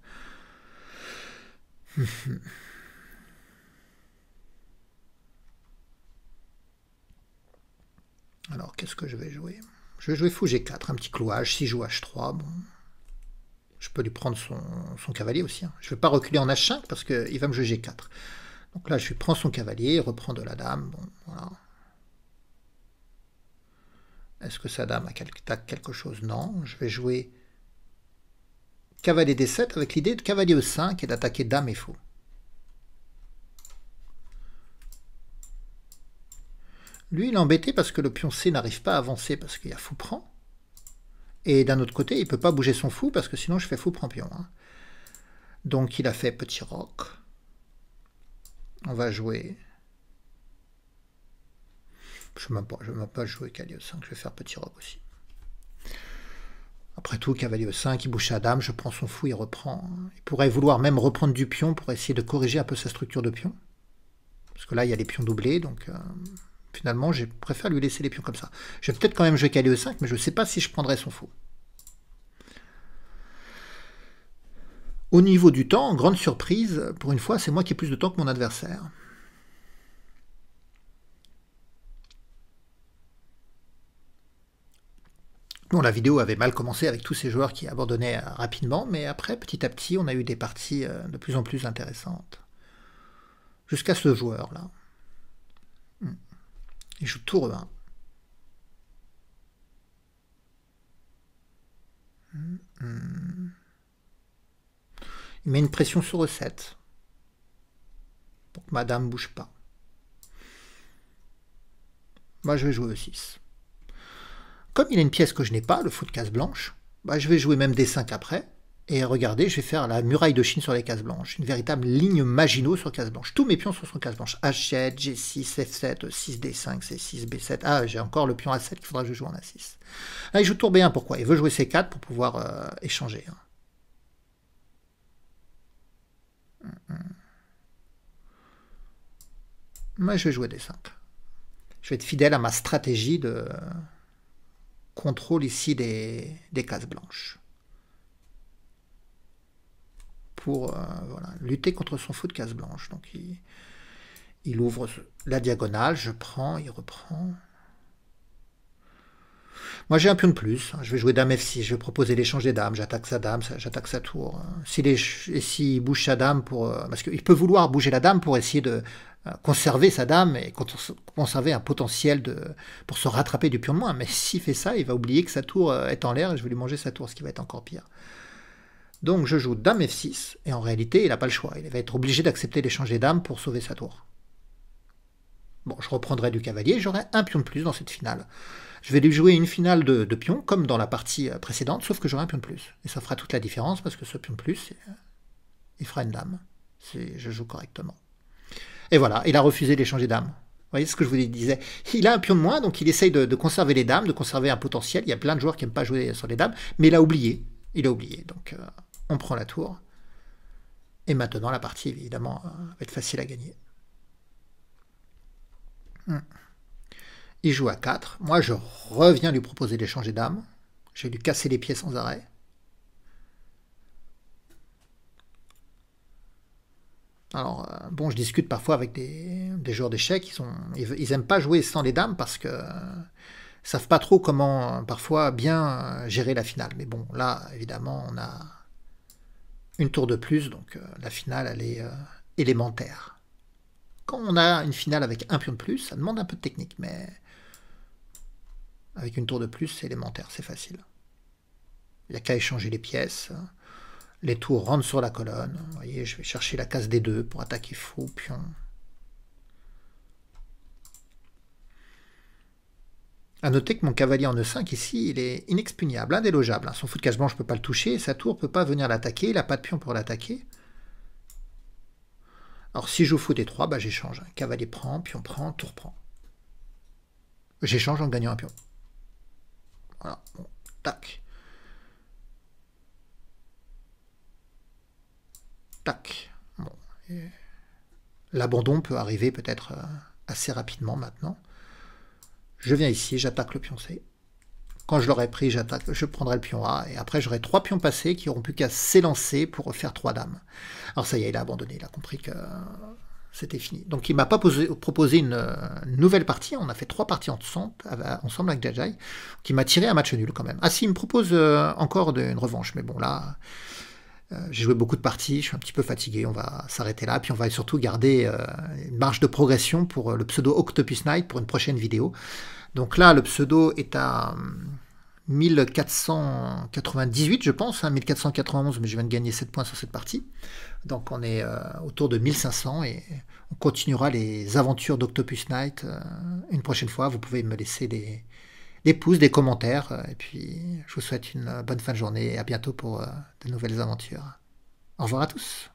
Alors, qu'est-ce que je vais jouer Je vais jouer fou G4, un petit clouage, Si joue H3. Bon. Je peux lui prendre son, cavalier aussi. Hein. Je ne vais pas reculer en H5 parce qu'il va me jouer G4. Donc là, je lui prends son cavalier, il reprend de la dame. Bon, Est-ce que sa dame a quelque chose Non. Je vais jouer cavalier D7 avec l'idée de cavalier E5 et d'attaquer dame et faux. Lui, il est embêté parce que le pion C n'arrive pas à avancer parce qu'il y a fou prend. Et d'un autre côté, il ne peut pas bouger son fou parce que sinon je fais fou prend pion. Hein. Donc il a fait petit roc. On va jouer... Je ne vais même pas jouer cavalier hein, 5, je vais faire petit roc aussi. Après tout, cavalier 5, il bouge à dame, je prends son fou, il reprend. Hein. Il pourrait vouloir même reprendre du pion pour essayer de corriger un peu sa structure de pion. Parce que là, il y a les pions doublés, donc... Euh, Finalement, je préfère lui laisser les pions comme ça. Je vais peut-être quand même jouer calé 5 mais je ne sais pas si je prendrai son fou. Au niveau du temps, grande surprise, pour une fois, c'est moi qui ai plus de temps que mon adversaire. Bon, la vidéo avait mal commencé avec tous ces joueurs qui abandonnaient rapidement, mais après, petit à petit, on a eu des parties euh, de plus en plus intéressantes. Jusqu'à ce joueur-là. Il joue tour e1, hmm, hmm. Il met une pression sur E7. Pour que madame bouge pas. Moi, je vais jouer E6. Comme il a une pièce que je n'ai pas, le fou de case blanche, bah, je vais jouer même des 5 après. Et regardez, je vais faire la muraille de Chine sur les cases blanches. Une véritable ligne Maginot sur cases blanches. Tous mes pions sont sur cases blanches. H7, G6, F7, 6D5, C6, B7. Ah, j'ai encore le pion A7 qu'il faudra que je joue en A6. Là, ah, il joue tour B1. Pourquoi Il veut jouer C4 pour pouvoir euh, échanger. Hein. Mm, mm. Moi, je vais jouer D5. Je vais être fidèle à ma stratégie de contrôle ici des cases blanches pour euh, lutter contre son fou de case blanche. Donc il, ouvre la diagonale, je prends, il reprend. Moi j'ai un pion de plus, hein. je vais jouer dame f6, je vais proposer l'échange des dames, j'attaque sa dame, j'attaque sa tour. Hein. S'il si bouge sa dame pour... Euh, parce qu'il peut vouloir bouger la dame pour essayer de euh, conserver sa dame et conserver un potentiel de, pour se rattraper du pion de moins. Mais s'il fait ça, il va oublier que sa tour est en l'air et je vais lui manger sa tour, ce qui va être encore pire. Donc je joue dame f6, et en réalité, il n'a pas le choix. Il va être obligé d'accepter des Dames pour sauver sa tour. Bon, je reprendrai du cavalier, j'aurai un pion de plus dans cette finale. Je vais lui jouer une finale de, pion, comme dans la partie euh, précédente, sauf que j'aurai un pion de plus. Et ça fera toute la différence, parce que ce pion de plus, euh, il fera une dame, si je joue correctement. Et voilà, il a refusé d'échanger dame. Vous voyez ce que je vous disais Il a un pion de moins, donc il essaye de, conserver les dames, de conserver un potentiel. Il y a plein de joueurs qui n'aiment pas jouer sur les dames, mais il a oublié. Il a oublié, donc... Euh, on prend la tour. Et maintenant, la partie, évidemment, euh, va être facile à gagner. Hmm. Il joue à 4. Moi, je reviens lui proposer d'échanger dames. Je vais lui casser les pieds sans arrêt. Alors, euh, bon, je discute parfois avec des, joueurs d'échecs. Ils, sont, ils aiment pas jouer sans les dames parce que euh, savent pas trop comment parfois bien gérer la finale. Mais bon, là, évidemment, on a, une tour de plus, donc euh, la finale, elle est euh, élémentaire. Quand on a une finale avec un pion de plus, ça demande un peu de technique, mais avec une tour de plus, c'est élémentaire, c'est facile. Il n'y a qu'à échanger les pièces. Les tours rentrent sur la colonne. Vous voyez, je vais chercher la case des deux pour attaquer fou, pion, A noter que mon cavalier en E5 ici, il est inexpugnable, indélogeable. Hein. Son fou de cache je ne peux pas le toucher, sa tour ne peut pas venir l'attaquer, il n'a pas de pion pour l'attaquer. Alors si je joue fou D3, bah, j'échange. Cavalier prend, pion prend, tour prend. J'échange en gagnant un pion. Voilà, tac. Tac. L'abandon peut arriver peut-être euh, assez rapidement maintenant je viens ici, j'attaque le pion C. Quand je l'aurai pris, j'attaque, je prendrai le pion A, et après j'aurai trois pions passés qui n'auront plus qu'à s'élancer pour faire trois dames. Alors ça y est, il a abandonné, il a compris que c'était fini. Donc il m'a pas proposé une, nouvelle partie, on a fait trois parties ensemble, euh, ensemble avec Jajai, qui m'a tiré un match nul quand même. Ah si, il me propose euh, encore une revanche, mais bon là, euh, j'ai joué beaucoup de parties, je suis un petit peu fatigué, on va s'arrêter là, puis on va surtout garder euh, une marge de progression pour euh, le pseudo Octopus Knight pour une prochaine vidéo. Donc là, le pseudo est à 1498, hum, je pense, 1491, hein, mais je viens de gagner 7 points sur cette partie. Donc on est autour de 1500 et on continuera les aventures d'Octopus Knight une prochaine fois. Vous pouvez me laisser des, des pouces, des commentaires. Euh, et puis, je vous souhaite une euh, bonne fin de journée et à bientôt pour euh, de nouvelles aventures. Au revoir à tous.